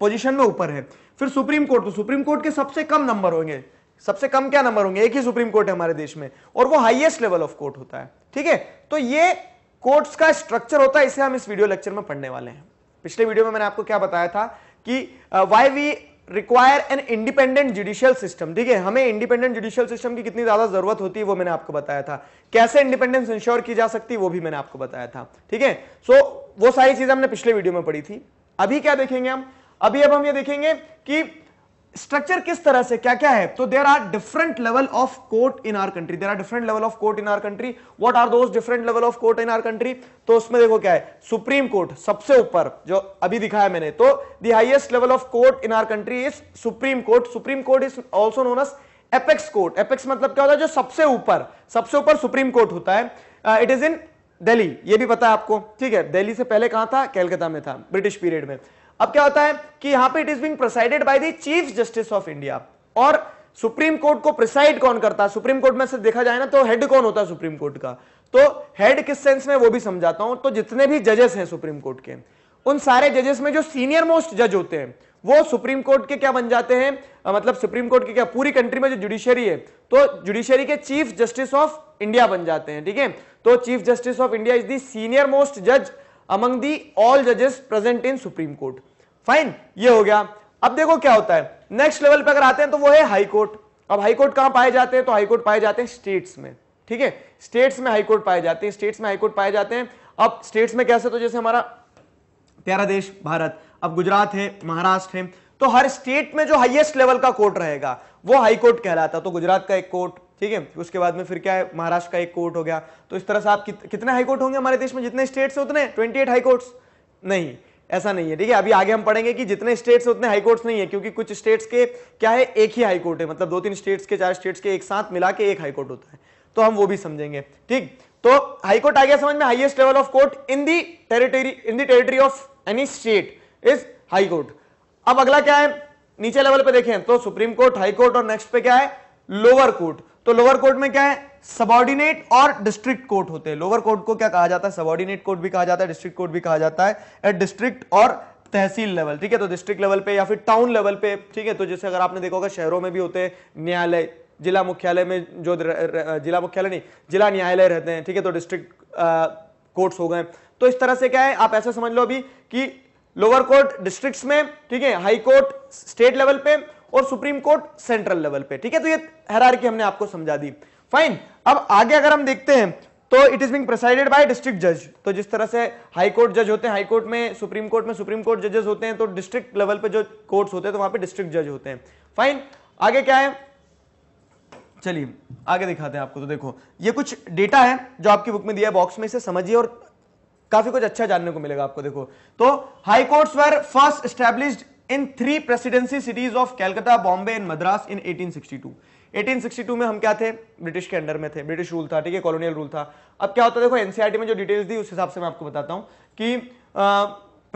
पोजीशन में ऊपर है फिर सुप्रीम कोर्ट तो सुप्रीम कोर्ट के सबसे कम नंबर होंगे सबसे कम क्या नंबर होंगे एक ही सुप्रीम कोर्ट है हमारे देश में और वो हाईएस्ट लेवल ऑफ कोर्ट होता है ठीक है तो ये कोर्ट्स का स्ट्रक्चर होता है इसे हम इस वीडियो लेक्चर में पढ़ने वाले हैं पिछले वीडियो में मैंने आपको क्या बताया था कि why we require an independent judicial system ठीक है हमें इंडिपेंडेंट जुडिशियल सिस्टम की कितनी ज्यादा जरूरत होती है वो मैंने आपको बताया था कैसे इंडिपेंडेंस इंश्योर की जा सकती है वो भी मैंने आपको बताया था ठीक है सो वो सारी चीजें हमने पिछले वीडियो में पढ़ी थी अभी क्या देखेंगे हम अभी अब हम ये देखेंगे कि स्ट्रक्चर किस तरह से क्या क्या है तो there are different level of court in our country there are different level of court in our country what are those different level of court in our country तो उसमें देखो क्या है सुप्रीम कोर्ट सबसे ऊपर जो अभी दिखाया मैंने तो the highest level of court in our country is supreme court supreme court is also known as apex court apex मतलब क्या होता है जो सबसे ऊपर सबसे ऊपर सुप्रीम कोर्ट होता है इट इज इन दिल्ली ये भी पता है आपको ठीक है दिल्ली से पहले कहां था कैलकाता में था ब्रिटिश पीरियड में अब क्या होता है कि यहां पे it is being presided by the chief justice of India और सुप्रीम कोर्ट को प्रिसाइड कौन करता है सुप्रीम कोर्ट में से देखा जाए ना तो हेड कौन होता है सुप्रीम कोर्ट का तो हेड किस सेंस में वो भी समझाता हूं तो जितने भी जजेस हैं सुप्रीम कोर्ट के उन सारे जजेस में जो सीनियर मोस्ट जज होते हैं वो सुप्रीम कोर्ट के क्या बन जाते हैं मतलब सुप्रीम कोर्ट के क्या पूरी कंट्री में जो जुडिशियरी है तो जुडिशियरी के चीफ जस्टिस ऑफ इंडिया बन जाते हैं ठीक है तो chief justice of India is the senior most जज अमंग दी ऑल जजेस present in supreme court fine ये हो गया अब देखो क्या होता है नेक्स्ट लेवल पे अगर आते हैं तो वो है हाई कोर्ट अब हाई कोर्ट कहां पाए जाते हैं तो हाई कोर्ट पाए जाते हैं स्टेट्स में ठीक है स्टेट्स में हाई कोर्ट पाए जाते हैं स्टेट्स में हाई कोर्ट पाए जाते हैं अब स्टेट्स में कैसे तो जैसे हमारा प्यारा देश भारत अब गुजरात है महाराष्ट्र है तो हर स्टेट में जो हाईएस्ट लेवल का कोर्ट रहेगा वो हाई कोर्ट कहलाता तो गुजरात का एक कोर्ट ठीक है उसके बाद में फिर क्या है महाराष्ट्र का एक कोर्ट हो गया तो इस तरह से आप कित, कितने हाई कोर्ट होंगे हमारे देश में जितने स्टेट्स उतने ट्वेंटी एट हाई कोर्ट्स नहीं ऐसा नहीं है ठीक है अभी आगे हम पढ़ेंगे कि जितने स्टेट्स उतने हाई कोर्ट्स नहीं है क्योंकि कुछ स्टेट्स के क्या है एक ही हाई कोर्ट है मतलब दो तीन स्टेट्स के चार स्टेट्स के एक साथ मिला के एक हाई कोर्ट होता है तो हम वो भी समझेंगे ठीक तो हाई कोर्ट आ गया समझ में highest level of court in the territory in the territory of any state is high court अब अगला क्या है नीचे लेवल पे देखें तो सुप्रीम कोर्ट हाई कोर्ट और नेक्स्ट पे क्या है लोअर कोर्ट तो लोअर कोर्ट में क्या है सबॉर्डिनेट और डिस्ट्रिक्ट कोर्ट होते हैं लोअर कोर्ट को क्या कहा जाता है सबॉर्डिनेट कोर्ट भी कहा जाता है डिस्ट्रिक्ट कोर्ट भी कहा जाता है एट डिस्ट्रिक्ट और तहसील लेवल ठीक है तो डिस्ट्रिक्ट लेवल पे या फिर टाउन लेवल पे ठीक है तो जैसे अगर आपने देखा होगा शहरों में भी होते हैं न्यायालय जिला मुख्यालय में जो जिला मुख्यालय नहीं जिला न्यायालय रहते हैं ठीक है तो डिस्ट्रिक्ट कोर्ट्स हो गए तो इस तरह से क्या है आप ऐसा समझ लो अभी कि लोअर कोर्ट डिस्ट्रिक्ट्स में ठीक है हाई कोर्ट स्टेट लेवल पे और सुप्रीम कोर्ट सेंट्रल लेवल पे ठीक है तो ये हरारकी हमने आपको समझा दी फाइन अब आगे अगर हम देखते हैं तो it is being presided by district जज तो जिस तरह से हाई कोर्ट जज होते हैं हाई कोर्ट में सुप्रीम कोर्ट में सुप्रीम कोर्ट जजेस होते हैं तो डिस्ट्रिक्ट लेवल पे जो कोर्ट्स होते हैं तो वहां पे डिस्ट्रिक्ट जज होते हैं फाइन आगे क्या है चलिए आगे दिखाते हैं आपको तो देखो ये कुछ डेटा है जो आपकी बुक में दिया है बॉक्स में इसे समझिए और काफी कुछ अच्छा जानने को मिलेगा आपको देखो तो high courts were first established in three presidency cities of Calcutta, Bombay and Madras in 1862. 1862 में हम क्या थे ब्रिटिश के अंडर में थे ब्रिटिश रूल था ठीक है कॉलोनियल रूल था अब क्या होता है देखो एनसीआरटी e में जो डिटेल्स दी उस हिसाब से मैं आपको बताता हूं कि आ,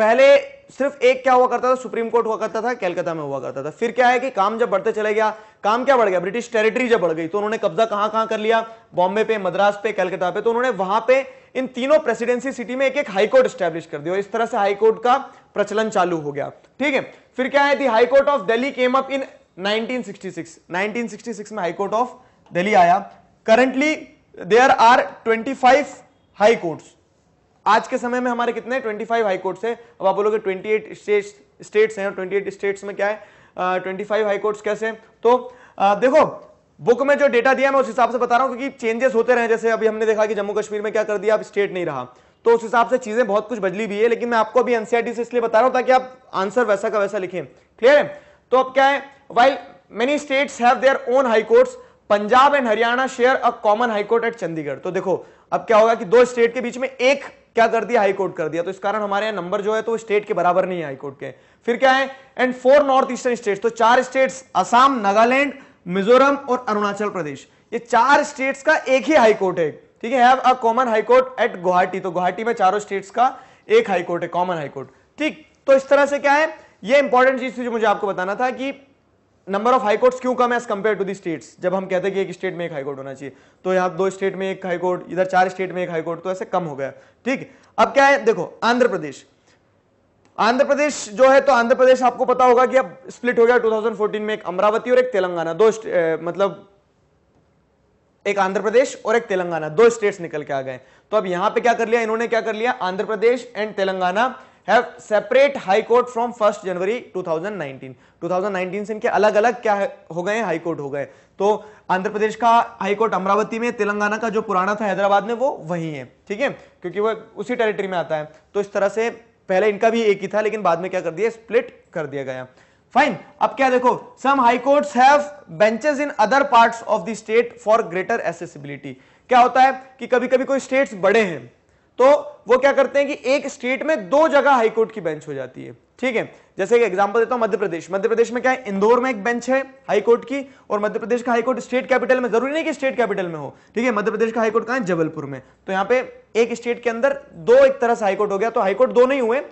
पहले सिर्फ एक क्या हुआ करता था सुप्रीम कोर्ट हुआ करता था कैलकाता में हुआ करता था फिर क्या है कि काम जब बढ़ते चले गया काम क्या बढ़ गया ब्रिटिश टेरिटरी जब बढ़ गई तो उन्होंने कब्जा कहां कहां कर लिया बॉम्बे पे मद्रास पे कैलकाता पे तो उन्होंने वहां पे इन तीनों प्रेसिडेंसी सिटी में एक एक हाईकोर्ट स्टैब्लिश कर दिया इस तरह से हाईकोर्ट का प्रचलन चालू हो गया ठीक है फिर क्या है the high of Delhi came up in 1966 1966 में हाई कोर्ट ऑफ दिल्ली आया currently there are 25 high courts आज के समय में हमारे कितने 25 हाई कोर्ट्स है अब आप बोलोगे 28 स्टेट्स हैं और 28 स्टेट्स में क्या है ट्वेंटी फाइव हाई कोर्ट्स कैसे तो आ, देखो बुक में जो डेटा दिया मैं उस हिसाब से बता रहा हूँ क्योंकि चेंजेस होते रहे जैसे अभी हमने देखा कि जम्मू कश्मीर में क्या कर दिया अब स्टेट नहीं रहा तो उस हिसाब से चीजें बहुत कुछ बदली भी है लेकिन मैं आपको अभी एनसीआरटी e से इसलिए बता रहा हूँ ताकि आप आंसर वैसा का वैसा लिखें क्लियर है तो अब क्या है while many states have their own high Punjab and Haryana share a common high court at Chandigarh तो देखो अब क्या होगा कि दो स्टेट के बीच में एक क्या कर दिया हाईकोर्ट कर दिया तो इस कारण हमारे यहाँ नंबर जो है तो स्टेट के बराबर नहीं है हाईकोर्ट के फिर क्या है and four north eastern state तो चार स्टेट्स असम नागालैंड मिजोरम और अरुणाचल प्रदेश ये चार स्टेट्स का एक ही हाई कोर्ट है ठीक है have a common high court at Guwahati तो गुवाहाटी में चारों स्टेट्स का एक हाई कोर्ट है कॉमन हाई कोर्ट ठीक तो इस तरह से क्या है ये इंपॉर्टेंट चीज थी जो मुझे आपको बताना था कि नंबर ऑफ हाई कोर्ट्स क्यों कम है as compare to the states जब हम कहते हैं कि एक स्टेट में एक हाई कोर्ट होना चाहिए तो यहां दो स्टेट में एक हाई कोर्ट इधर चार स्टेट में एक हाई कोर्ट तो ऐसे कम हो गया ठीक अब क्या है देखो आंध्र प्रदेश आंध्र प्रदेश जो है तो आंध्र प्रदेश आपको पता होगा कि अब स्प्लिट हो गया 2014 में एक अमरावती और एक तेलंगाना दो ए, मतलब एक आंध्र प्रदेश और एक तेलंगाना दो स्टेट्स निकल के आ गए तो अब यहां पे क्या कर लिया इन्होंने क्या कर लिया Andhra Pradesh and Telangana have separate high court from first January 2019 2019 से इनके अलग अलग क्या हो गए हाई कोर्ट हो गए तो आंध्र प्रदेश का हाई कोर्ट अमरावती में तेलंगाना का जो पुराना था हैदराबाद में वो वही है ठीक है क्योंकि वो उसी टेरिटरी में आता है तो इस तरह से पहले इनका भी एक ही था लेकिन बाद में क्या कर दिया स्प्लिट कर दिया गया फाइन अब क्या देखो some high courts have benches in other parts of the state for greater accessibility क्या होता है कि कभी कभी कोई स्टेट्स बड़े हैं तो वो क्या करते हैं कि एक स्टेट में दो जगह हाईकोर्ट की बेंच हो जाती है ठीक है जैसे एक एग्जांपल देता हूं मध्य प्रदेश मध्य प्रदेश में क्या है इंदौर में एक बेंच है हाई कोर्ट की और मध्य प्रदेश का हाई कोर्ट स्टेट कैपिटल में जरूरी नहीं कि स्टेट कैपिटल में हो ठीक है मध्य प्रदेश का हाई कोर्ट कहां है जबलपुर में तो यहाँ पे एक स्टेट के अंदर दो एक तरह से हाईकोर्ट हो गया तो हाईकोर्ट दो नहीं हुए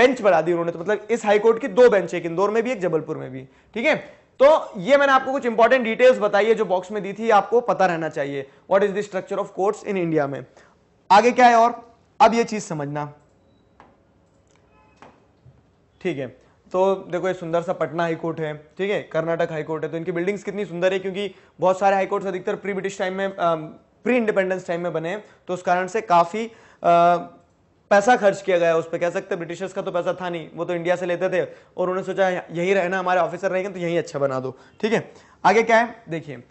बेंच बढ़ा दी उन्होंने तो मतलब इस हाईकोर्ट की दो बेंच एक इंदौर में भी एक जबलपुर में भी ठीक है तो ये मैंने आपको कुछ इंपॉर्टेंट डिटेल्स बताई है जो बॉक्स में दी थी आपको पता रहना चाहिए what is the structure of courts in India में आगे क्या है और अब ये चीज समझना ठीक है तो देखो ये सुंदर सा पटना हाईकोर्ट है ठीक है कर्नाटक हाईकोर्ट है तो इनकी बिल्डिंग्स कितनी सुंदर है क्योंकि बहुत सारे हाई अधिकतर प्री ब्रिटिश टाइम में प्री इंडिपेंडेंस टाइम में बने तो उस कारण से काफ़ी पैसा खर्च किया गया उस पर कह सकते ब्रिटिशर्स का तो पैसा था नहीं वो तो इंडिया से लेते थे और उन्होंने सोचा यही रहना हमारे ऑफिसर रहेंगे तो यही अच्छा बना दो ठीक है आगे क्या है देखिए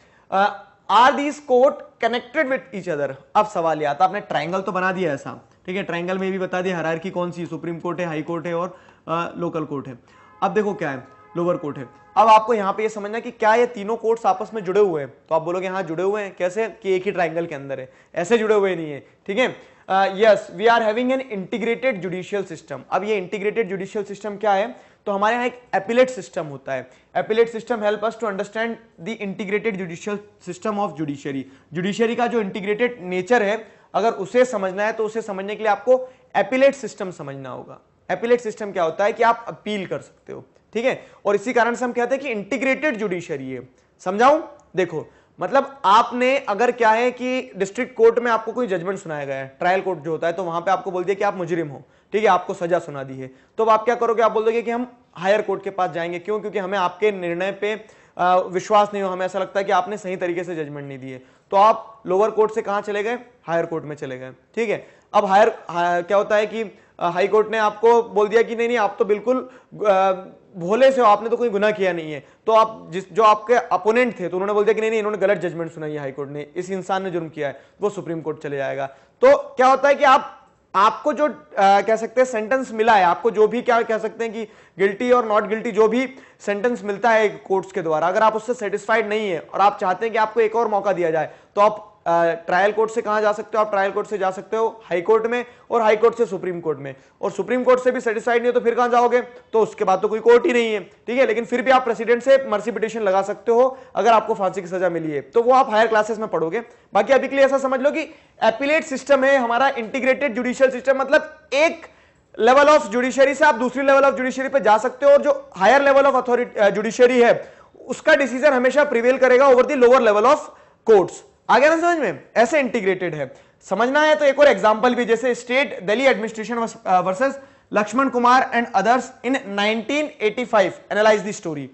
are these court connected with each other अब सवाल ये आता आपने ट्राइंगल तो बना दिया ऐसा ठीक है ट्राइंगल में भी बता दिया हरार की कौन सी सुप्रीम कोर्ट है हाई कोर्ट है और लोकल कोर्ट है अब देखो क्या है लोअर कोर्ट है अब आपको यहाँ पे ये समझना कि क्या ये तीनों कोर्ट्स आपस में जुड़े हुए हैं तो आप बोलोगे हाँ जुड़े हुए हैं कैसे कि एक ही ट्राइंगल के अंदर है ऐसे जुड़े हुए नहीं है ठीक है yes we are having an integrated judicial system अब ये इंटीग्रेटेड जुडिशियल सिस्टम क्या है तो हमारे यहाँ एक एपिलेट सिस्टम होता है appellate system help us to understand the integrated judicial system of judiciary judiciary का जो इंटीग्रेटेड नेचर है अगर उसे समझना है तो उसे समझने के लिए आपको एपिलेट सिस्टम समझना होगा अपीलेट सिस्टम क्या होता है कि आप अपील कर सकते हो ठीक है और इसी कारण से हम कहते हैं कि इंटीग्रेटेड जुडिशरी है समझाऊं देखो मतलब आपने अगर क्या है कि डिस्ट्रिक्ट कोर्ट में आपको कोई जजमेंट सुनाया गया है ट्रायल कोर्ट जो होता है तो वहां पे आपको बोल दिया कि आप मुजरिम हो ठीक है आपको सजा सुना दी है तो अब आप क्या करोगे आप बोल दोगे कि हम हायर कोर्ट के पास जाएंगे क्यों क्योंकि हमें आपके निर्णय पे विश्वास नहीं हो हमें ऐसा लगता है कि आपने सही तरीके से जजमेंट नहीं दिए तो आप लोअर कोर्ट से कहां चले गए हायर कोर्ट में चले गए ठीक है अब हायर क्या होता है कि हाई कोर्ट ने आपको बोल दिया कि नहीं नहीं आप तो बिल्कुल भोले से हो आपने तो कोई गुना किया नहीं है तो आप जिस जो आपके अपोनेंट थे तो उन्होंने बोल दिया कि नहीं नहीं इन्होंने गलत जजमेंट सुनाई है हाईकोर्ट ने इस इंसान ने जुर्म किया है वो सुप्रीम कोर्ट चले जाएगा तो क्या होता है कि आप आपको जो आ, कह सकते हैं सेंटेंस मिला है आपको जो भी क्या कह सकते हैं कि गिल्टी और नॉट गिल्टी जो भी सेंटेंस मिलता है कोर्ट्स के द्वारा अगर आप उससे सेटिस्फाइड नहीं है और आप चाहते हैं कि आपको एक और मौका दिया जाए तो आप ट्रायल कोर्ट से कहां जा सकते हो आप ट्रायल कोर्ट से जा सकते हो हाई कोर्ट में और हाई कोर्ट से सुप्रीम कोर्ट में और सुप्रीम कोर्ट से भी सेटिस्फाइड नहीं हो तो फिर कहां जाओगे तो उसके बाद तो कोई कोर्ट ही नहीं है ठीक है लेकिन फिर भी आप प्रेसिडेंट से मर्सी पिटिशन लगा सकते हो अगर आपको फांसी की सजा मिली है तो वो आप हायर क्लासेस में पढ़ोगे बाकी अभी के लिए ऐसा समझ लो कि एपिलेट सिस्टम है हमारा इंटीग्रेटेड जुडिशियल सिस्टम मतलब एक लेवल ऑफ जुडिशियरी से आप दूसरी लेवल ऑफ जुडिशियरी पर जा सकते हो और जो higher level of authority judiciary है उसका डिसीजन हमेशा प्रिवेल करेगा over the lower level of courts आ गया ना समझ में ऐसे इंटीग्रेटेड है समझना है तो एक और एग्जाम्पल भी जैसे state Delhi administration versus Lakshman Kumar and others in 1985 analyse the story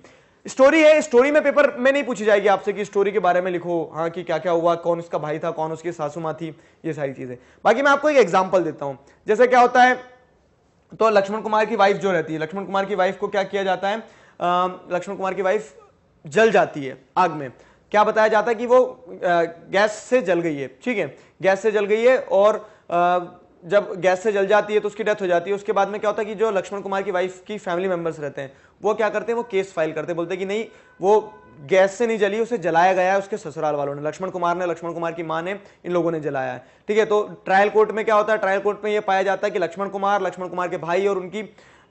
story है स्टोरी में पेपर में नहीं पूछी जाएगी आपसे कि स्टोरी के बारे में लिखो हाँ कि क्या क्या हुआ कौन उसका भाई था कौन उसकी सासू माँ थी ये सारी चीजें बाकी मैं आपको एक एग्जाम्पल देता हूं जैसे क्या होता है तो लक्ष्मण कुमार की वाइफ जो रहती है लक्ष्मण कुमार की वाइफ को क्या किया जाता है लक्ष्मण कुमार की वाइफ जल जाती है आग में क्या बताया जाता है कि वो गैस से जल गई है ठीक है गैस से जल गई है और जब गैस से जल जाती है तो उसकी डेथ हो जाती है उसके बाद में क्या होता है कि जो लक्ष्मण कुमार की वाइफ की फैमिली मेंबर्स रहते हैं वो क्या करते हैं वो केस फाइल करते हैं बोलते हैं कि नहीं वो गैस से नहीं जली उसे जलाया गया है उसके ससुराल वालों ने लक्ष्मण कुमार ने लक्ष्मण कुमार की माँ ने इन लोगों ने जलाया है ठीक है तो ट्रायल कोर्ट में क्या होता है ट्रायल कोर्ट में ये पाया जाता है कि लक्ष्मण कुमार लक्ष्मण कुमार के भाई और उनकी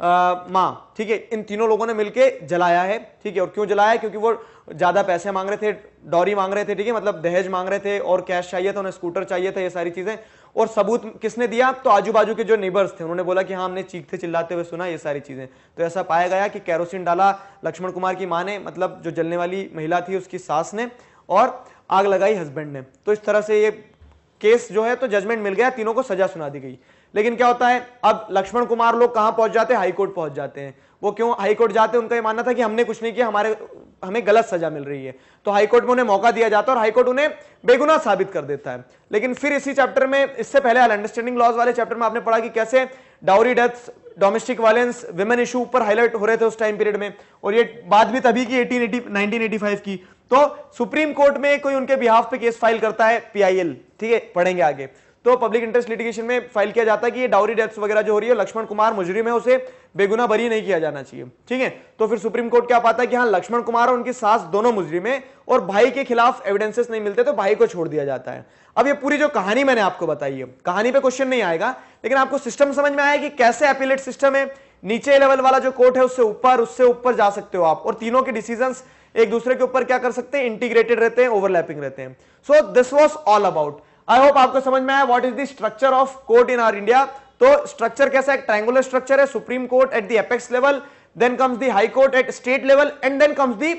माँ ठीक है इन तीनों लोगों ने मिलकर जलाया है ठीक है और क्यों जलाया है क्योंकि वो ज़्यादा पैसे मांग रहे थे डॉरी मांग रहे थे ठीक है मतलब दहेज मांग रहे थे और कैश चाहिए था उन्हें स्कूटर चाहिए था ये सारी चीज़ें और सबूत किसने दिया तो आजू बाजू के जो नेबर्स थे उन्होंने बोला कि हाँ हमने चीखते चिल्लाते हुए सुना ये सारी चीज़ें तो ऐसा पाया गया कि कैरोसिन डाला लक्ष्मण कुमार की माँ ने मतलब जो जलने वाली महिला थी उसकी सास ने और आग लगाई हस्बैंड ने तो इस तरह से ये केस जो है तो जजमेंट मिल गया तीनों को सजा सुना दी गई लेकिन क्या होता है अब लक्ष्मण कुमार लोग कहां पहुंच जाते हैं हाईकोर्ट पहुंच जाते हैं वो क्यों हाईकोर्ट जाते हैं उनका ये मानना था कि हमने कुछ नहीं किया हमारे हमें गलत सजा मिल रही है तो हाईकोर्ट में उन्हें मौका दिया जाता है और हाईकोर्ट उन्हें बेगुनाह साबित कर देता है लेकिन फिर इसी चैप्टर में इससे पहले अंडरस्टैंडिंग लॉज वाले चैप्टर में आपने पढ़ा कि कैसे dowry deaths domestic violence women issue ऊपर हाईलाइट हो रहे थे उस टाइम पीरियड में और ये बात भी तभी की एटीन एटी की तो सुप्रीम कोर्ट में कोई उनके बिहाफ पे केस फाइल करता है पीआईएल ठीक है पढ़ेंगे आगे तो पब्लिक इंटरेस्ट लिटिगेशन में फाइल किया जाता है कि ये डाउरी डेथ्स वगैरह जो हो रही है लक्ष्मण कुमार मुजरी में उसे बेगुना बरी नहीं किया जाना चाहिए ठीक है तो फिर सुप्रीम कोर्ट क्या पाता है कि हाँ लक्ष्मण कुमार और उनकी सास दोनों मुजरी में और भाई के खिलाफ एविडेंसेस नहीं मिलते तो भाई को छोड़ दिया जाता है अब ये पूरी जो कहानी मैंने आपको बताई है कहानी पे क्वेश्चन नहीं आएगा लेकिन आपको सिस्टम समझ में आया कि कैसे अपीलेट सिस्टम है नीचे लेवल वाला जो कोर्ट है उससे ऊपर उससे ऊपर जा सकते हो आप और तीनों के डिसीजन एक दूसरे के ऊपर क्या कर सकते हैं इंटीग्रेटेड रहते हैं ओवरलैपिंग रहते हैं so this was all about I hope आपको समझ में आया what is structure of court in our India तो स्ट्रक्चर कैसा है ट्रायंगुलर स्ट्रक्चर है supreme court at the apex level then comes the high court at state level and then comes the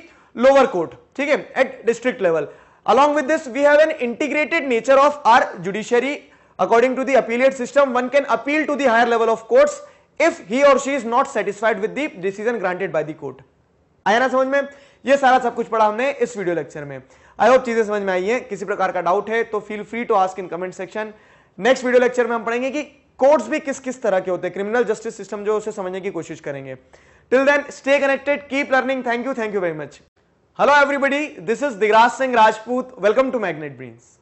lower court ठीक है at district level along with this we have an integrated nature of our judiciary according to the appellate system one can appeal to the higher level of court if he और she is not satisfied with the decision granted by the court आया ना समझ में ये सारा सब कुछ पढ़ा हमने इस वीडियो लेक्चर में आई होप चीजें समझ में आई हैं किसी प्रकार का डाउट है तो feel free to ask in comment section next video lecture में हम पढ़ेंगे कि कोर्ट्स भी किस किस तरह के होते हैं क्रिमिनल जस्टिस सिस्टम जो उसे समझने की कोशिश करेंगे till then stay connected keep learning thank you thank you very much hello everybody this is Digraj Singh Rajput welcome to Magnet Brains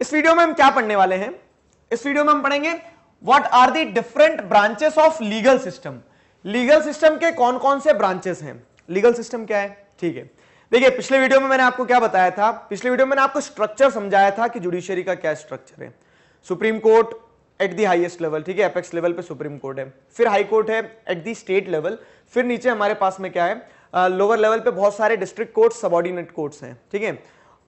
इस वीडियो में हम क्या पढ़ने वाले हैं इस वीडियो में हम पढ़ेंगे what are the different branches of legal system legal system के कौन कौन से ब्रांचेस हैं लीगल सिस्टम क्या है ठीक है देखिए पिछले वीडियो में मैंने आपको क्या बताया था पिछले वीडियो में मैंने आपको स्ट्रक्चर समझाया था कि जुडिशियरी का क्या स्ट्रक्चर है supreme court at the highest level ठीक है एपेक्स लेवल पे सुप्रीम कोर्ट है फिर हाई कोर्ट है एट दी स्टेट लेवल फिर नीचे हमारे पास में क्या है लोअर uh, लेवल पे बहुत सारे डिस्ट्रिक्ट कोर्ट सबॉर्डिनेट कोर्ट्स हैं ठीक है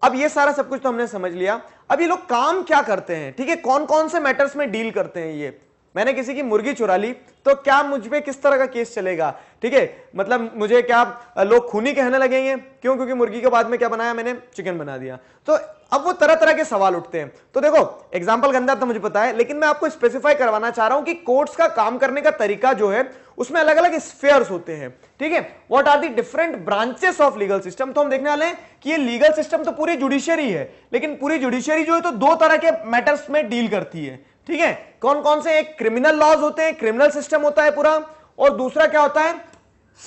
अब ये सारा सब कुछ तो हमने समझ लिया अब ये लोग काम क्या करते हैं ठीक है कौन कौन से मैटर्स में डील करते हैं ये मैंने किसी की मुर्गी चुरा ली तो क्या मुझ पर किस तरह का केस चलेगा ठीक है मतलब मुझे क्या लोग खूनी कहने लगेंगे क्यों क्योंकि मुर्गी के बाद में क्या बनाया मैंने चिकन बना दिया तो अब वो तरह तरह के सवाल उठते हैं तो देखो एग्जाम्पल गंदा तो मुझे पता है लेकिन मैं आपको स्पेसिफाई करवाना चाह रहा हूं कि कोर्ट्स का काम करने का तरीका जो है उसमें अलग अलग स्पेयर होते हैं ठीक है what are the different branches of legal system तो हम देखने वाले हैं कि ये लीगल सिस्टम तो पूरी जुडिशियरी है लेकिन पूरी जुडिशियरी जो है तो दो तरह के मैटर्स में डील करती है ठीक है कौन कौन से एक क्रिमिनल लॉज होते हैं क्रिमिनल सिस्टम होता है पूरा और दूसरा क्या होता है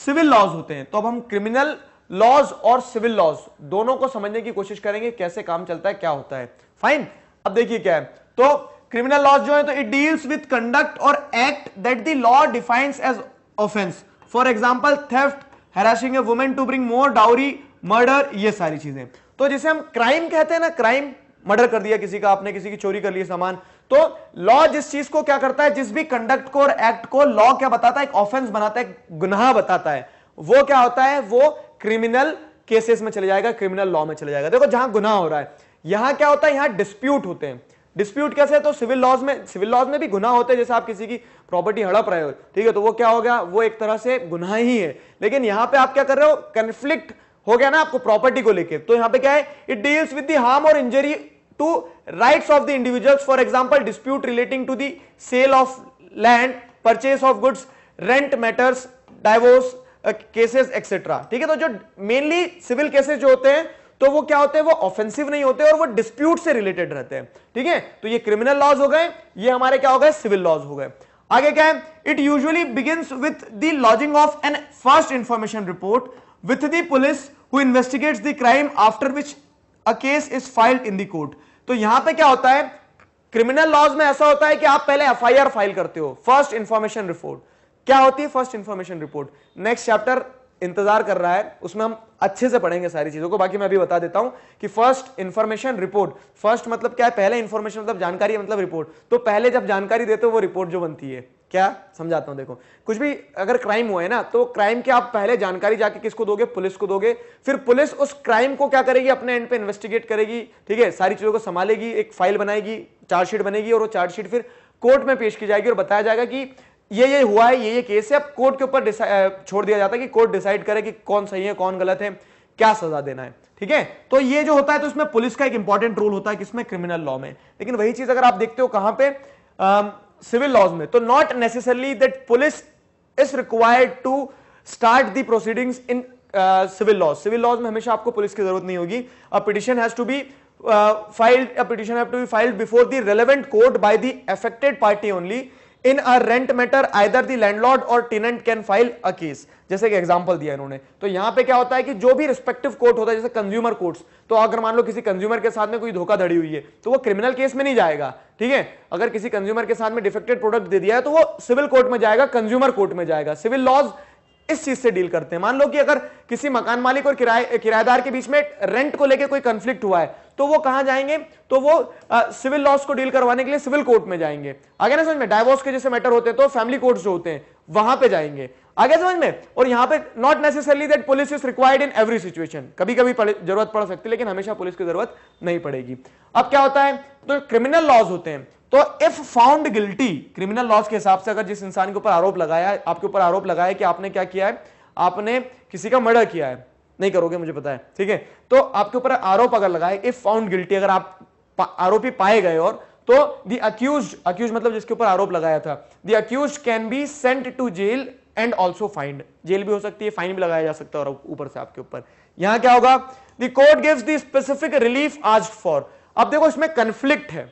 सिविल लॉज होते हैं तो अब हम क्रिमिनल लॉज और सिविल लॉज दोनों को समझने की कोशिश करेंगे कैसे काम चलता है क्या होता है फाइन अब देखिए क्या है तो क्रिमिनल लॉज जो है तो it deals with conduct or act that the law defines as offence for example theft harassing a women to bring more dowry murder ये सारी चीजें तो जिसे हम क्राइम कहते हैं ना क्राइम मर्डर कर दिया किसी का आपने किसी की चोरी कर लिया सामान तो लॉ जिस चीज को क्या करता है जिस भी कंडक्ट को और एक्ट को लॉ क्या बताता है एक ऑफेंस बनाता है गुनाह बताता है वो क्या होता है वो क्रिमिनल केसेस में चले जाएगा क्रिमिनल लॉ में चले जाएगा देखो जहां गुनाह हो रहा है यहां क्या होता है यहां डिस्प्यूट होते हैं डिस्प्यूट कैसे है तो सिविल लॉज में सिविल लॉज में भी गुना होते हैं जैसे आप किसी की प्रॉपर्टी हड़प रहे हो ठीक है तो वो क्या हो गया वो एक तरह से गुना ही है लेकिन यहां पे आप क्या कर रहे हो कन्फ्लिक्ट हो गया ना आपको प्रॉपर्टी को लेके तो यहां पे क्या है it deals with the harm or injury to rights of the individuals for example dispute relating to the sale of land purchase of goods rent matters divorce cases uh, etcetera ठीक है तो जो मेनली सिविल केसेस जो होते हैं तो वो क्या होते हैं वो ऑफेंसिव नहीं होते और वो डिस्प्यूट से रिलेटेड रहते हैं ठीक है तो ये क्रिमिनल लॉज हो गए ये हमारे क्या हो गए सिविल लॉज हो गए आगे क्या है it usually begins with the lodging of an first information report with the police who investigates the crime after which a case is filed in the court तो यहां पे क्या होता है क्रिमिनल लॉज में ऐसा होता है कि आप पहले एफआईआर फाइल करते हो फर्स्ट इंफॉर्मेशन रिपोर्ट क्या होती है first information report next chapter इंतजार कर रहा है उसमें हम अच्छे से पढ़ेंगे सारी चीजों को बाकी मैं अभी बता देता हूं कि फर्स्ट इंफॉर्मेशन रिपोर्ट फर्स्ट मतलब क्या है पहले इंफॉर्मेशन मतलब जानकारी मतलब रिपोर्ट तो पहले जब जानकारी देते हो वो रिपोर्ट जो बनती है क्या समझाता हूं देखो कुछ भी अगर क्राइम हुआ है ना तो क्राइम के आप पहले जानकारी जाके किसको दोगे पुलिस को दोगे फिर पुलिस उस क्राइम को क्या करेगी अपने एंड पे इन्वेस्टिगेट करेगी ठीक है सारी चीजों को संभालेगी एक फाइल बनाएगी चार्जशीट बनेगी और वो चार्जशीट फिर कोर्ट में पेश की जाएगी और बताया जाएगा कि ये ये हुआ है ये ये केस है अब कोर्ट के ऊपर छोड़ दिया जाता है कि कोर्ट डिसाइड करे कि कौन सही है कौन गलत है क्या सजा देना है ठीक है तो ये जो होता है तो इसमें पुलिस का एक इंपॉर्टेंट रोल होता है किसमें क्रिमिनल लॉ में लेकिन वही चीज अगर आप देखते हो कहां पे सिविल लॉज में तो not necessarily that police is required to start the proceedings in civil laws civil laws में हमेशा आपको पुलिस की जरूरत नहीं होगी a petition has to be filed a petition have to be filed before the relevant court by the affected party only in a rent matter either the landlord or tenant can file a case जैसे कि एग्जांपल दिया इन्होंने तो यहां पे क्या होता है कि जो भी रिस्पेक्टिव कोर्ट होता है जैसे कंज्यूमर कोर्ट्स तो अगर मान लो किसी कंज्यूमर के साथ में कोई धोखाधड़ी हुई है तो वो क्रिमिनल केस में नहीं जाएगा ठीक है अगर किसी कंज्यूमर के साथ में डिफेक्टेड प्रोडक्ट दे दिया है तो वो सिविल कोर्ट में जाएगा कंज्यूमर कोर्ट में जाएगा सिविल लॉज इस चीज से डील करते हैं मान लो कि अगर किसी मकान मालिक और किराए किराएदार के बीच में रेंट को लेकर कोई कंफ्लिक्ट हुआ है तो वो कहां जाएंगे तो वो सिविल लॉस को डील करवाने के लिए सिविल कोर्ट में जाएंगे आगे ना समझ में डायवोर्स के जैसे मैटर होते हैं तो फैमिली कोर्ट जो होते हैं वहां पे जाएंगे आगे समझ में और यहां पे not necessarily that police is required in every situation कभी कभी जरूरत पड़ सकती है लेकिन हमेशा पुलिस की जरूरत नहीं पड़ेगी अब क्या होता है तो क्रिमिनल लॉज होते हैं तो if found guilty criminal laws के हिसाब से अगर जिस इंसान के ऊपर आरोप लगाया है आपके ऊपर आरोप लगाया है कि आपने क्या किया है आपने किसी का मर्डर किया है नहीं करोगे मुझे पता है ठीक है तो आपके ऊपर आरोप अगर लगाए इफ फाउंड गिल्टी अगर आप आरोपी पाए गए और तो दी अक्यूज अक्यूज मतलब जिसके ऊपर आरोप लगाया था the accused can be sent to jail and also fined jail भी हो सकती है फाइन भी लगाया जा सकता है और ऊपर से आपके ऊपर यहां क्या होगा the court give the specific relief आज फॉर अब देखो इसमें कंफ्लिक्ट है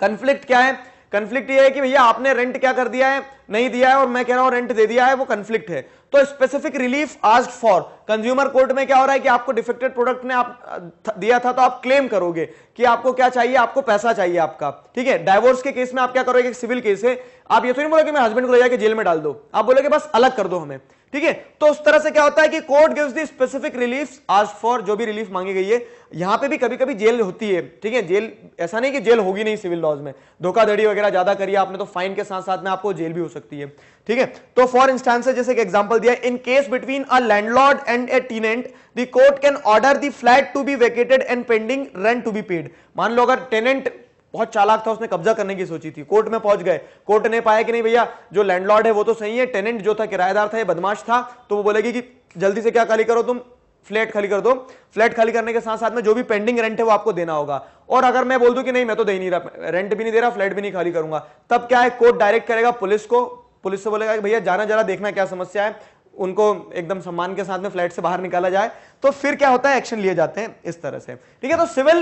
कंफ्लिक्ट क्या है कंफ्लिक्ट ये है कि भैया आपने रेंट क्या कर दिया है नहीं दिया है और मैं कह रहा हूं रेंट दे दिया है वो कंफ्लिक्ट है तो स्पेसिफिक रिलीफ आज फॉर कंज्यूमर कोर्ट में क्या हो रहा है कि आपको डिफेक्टेड प्रोडक्ट ने आप दिया था तो आप क्लेम करोगे कि आपको क्या चाहिए आपको पैसा चाहिए आपका ठीक है डायवोर्स के केस में आप क्या करोगे सिविल केस है आप ये तो नहीं बोलोगे मेरे हस्बैंड को ले जाकर जेल में डाल दो आप बोलोगे बस अलग कर दो हमें ठीक है तो उस तरह से क्या होता है कि court gives the specific relief आज फॉर जो भी रिलीफ मांगी गई है यहां पे भी कभी कभी जेल होती है ठीक है जेल ऐसा नहीं कि जेल होगी नहीं सिविल लॉज में धोखाधड़ी वगैरह ज्यादा करिए आपने तो फाइन के साथ साथ में आपको जेल भी हो सकती है ठीक है तो फॉर इंस्टांस जैसे एक एग्जाम्पल दिया in case between a landlord and a tenant the court can order the flat to be vacated and pending rent to be paid मान लो अगर टेनेंट बहुत चालाक था उसने कब्जा करने की सोची थी कोर्ट में पहुंच गए कोर्ट ने पाया कि नहीं भैया जो लैंडलॉर्ड है वो तो सही है टेनेंट जो था किराएदार था ये बदमाश था तो वो बोलेगी कि जल्दी से क्या खाली करो तुम फ्लैट खाली कर दो फ्लैट खाली करने के साथ साथ में जो भी पेंडिंग रेंट है वो आपको देना होगा और अगर मैं बोल दूं कि नहीं मैं तो दे नहीं रहा रेंट भी नहीं दे रहा फ्लैट भी नहीं खाली करूंगा तब क्या है कोर्ट डायरेक्ट करेगा पुलिस को पुलिस से बोलेगा कि भैया जाना जरा देखना क्या समस्या है उनको एकदम सम्मान के साथ में फ्लैट से बाहर निकाला जाए तो फिर क्या होता है एक्शन लिए जाते हैं इस तरह से ठीक है तो सिविल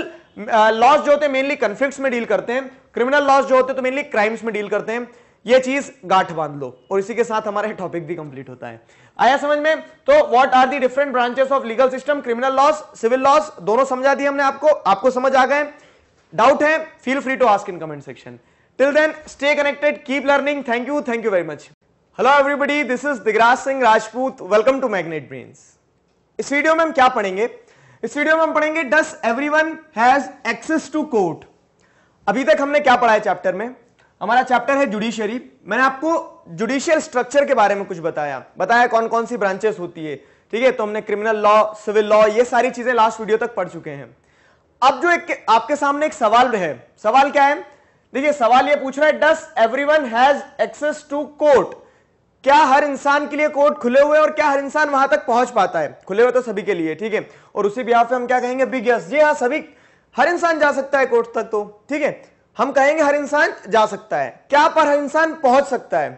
लॉज जो होते हैं मेनली कन्फ्लिक्ट में डील करते हैं क्रिमिनल लॉज जो होते हैं तो मेनली क्राइम्स में डील करते हैं ये चीज गांठ बांध लो और इसी के साथ हमारा टॉपिक भी कंप्लीट होता है आया समझ में तो what are the different branches of legal system criminal laws civil laws दोनों समझा दिए हमने आपको आपको समझ आ गए डाउट है feel free to ask in comment section till then stay connected keep learning thank you thank you very much hello everybody this is Digraj Singh Rajput welcome to magnet brains इस वीडियो में हम क्या पढ़ेंगे इस वीडियो में हम पढ़ेंगे does everyone has access to court अभी तक हमने क्या पढ़ा है चैप्टर में हमारा चैप्टर है जुडिशियरी मैंने आपको जुडिशियल स्ट्रक्चर के बारे में कुछ बताया बताया कौन कौन सी ब्रांचेस होती है ठीक है तो हमने क्रिमिनल लॉ सिविल लॉ ये सारी चीजें लास्ट वीडियो तक पढ़ चुके हैं अब जो एक आपके सामने एक सवाल रहे सवाल क्या है देखिए सवाल ये पूछ रहा है does everyone has access to court क्या हर इंसान के लिए कोर्ट खुले हुए और क्या हर इंसान वहां तक पहुंच पाता है खुले हुए तो सभी के लिए ठीक है और उसी बिहाफ पे हम क्या कहेंगे बिग यस जी हाँ सभी हर इंसान जा सकता है कोर्ट तक तो ठीक है हम कहेंगे हर इंसान जा सकता है क्या पर हर इंसान पहुंच सकता है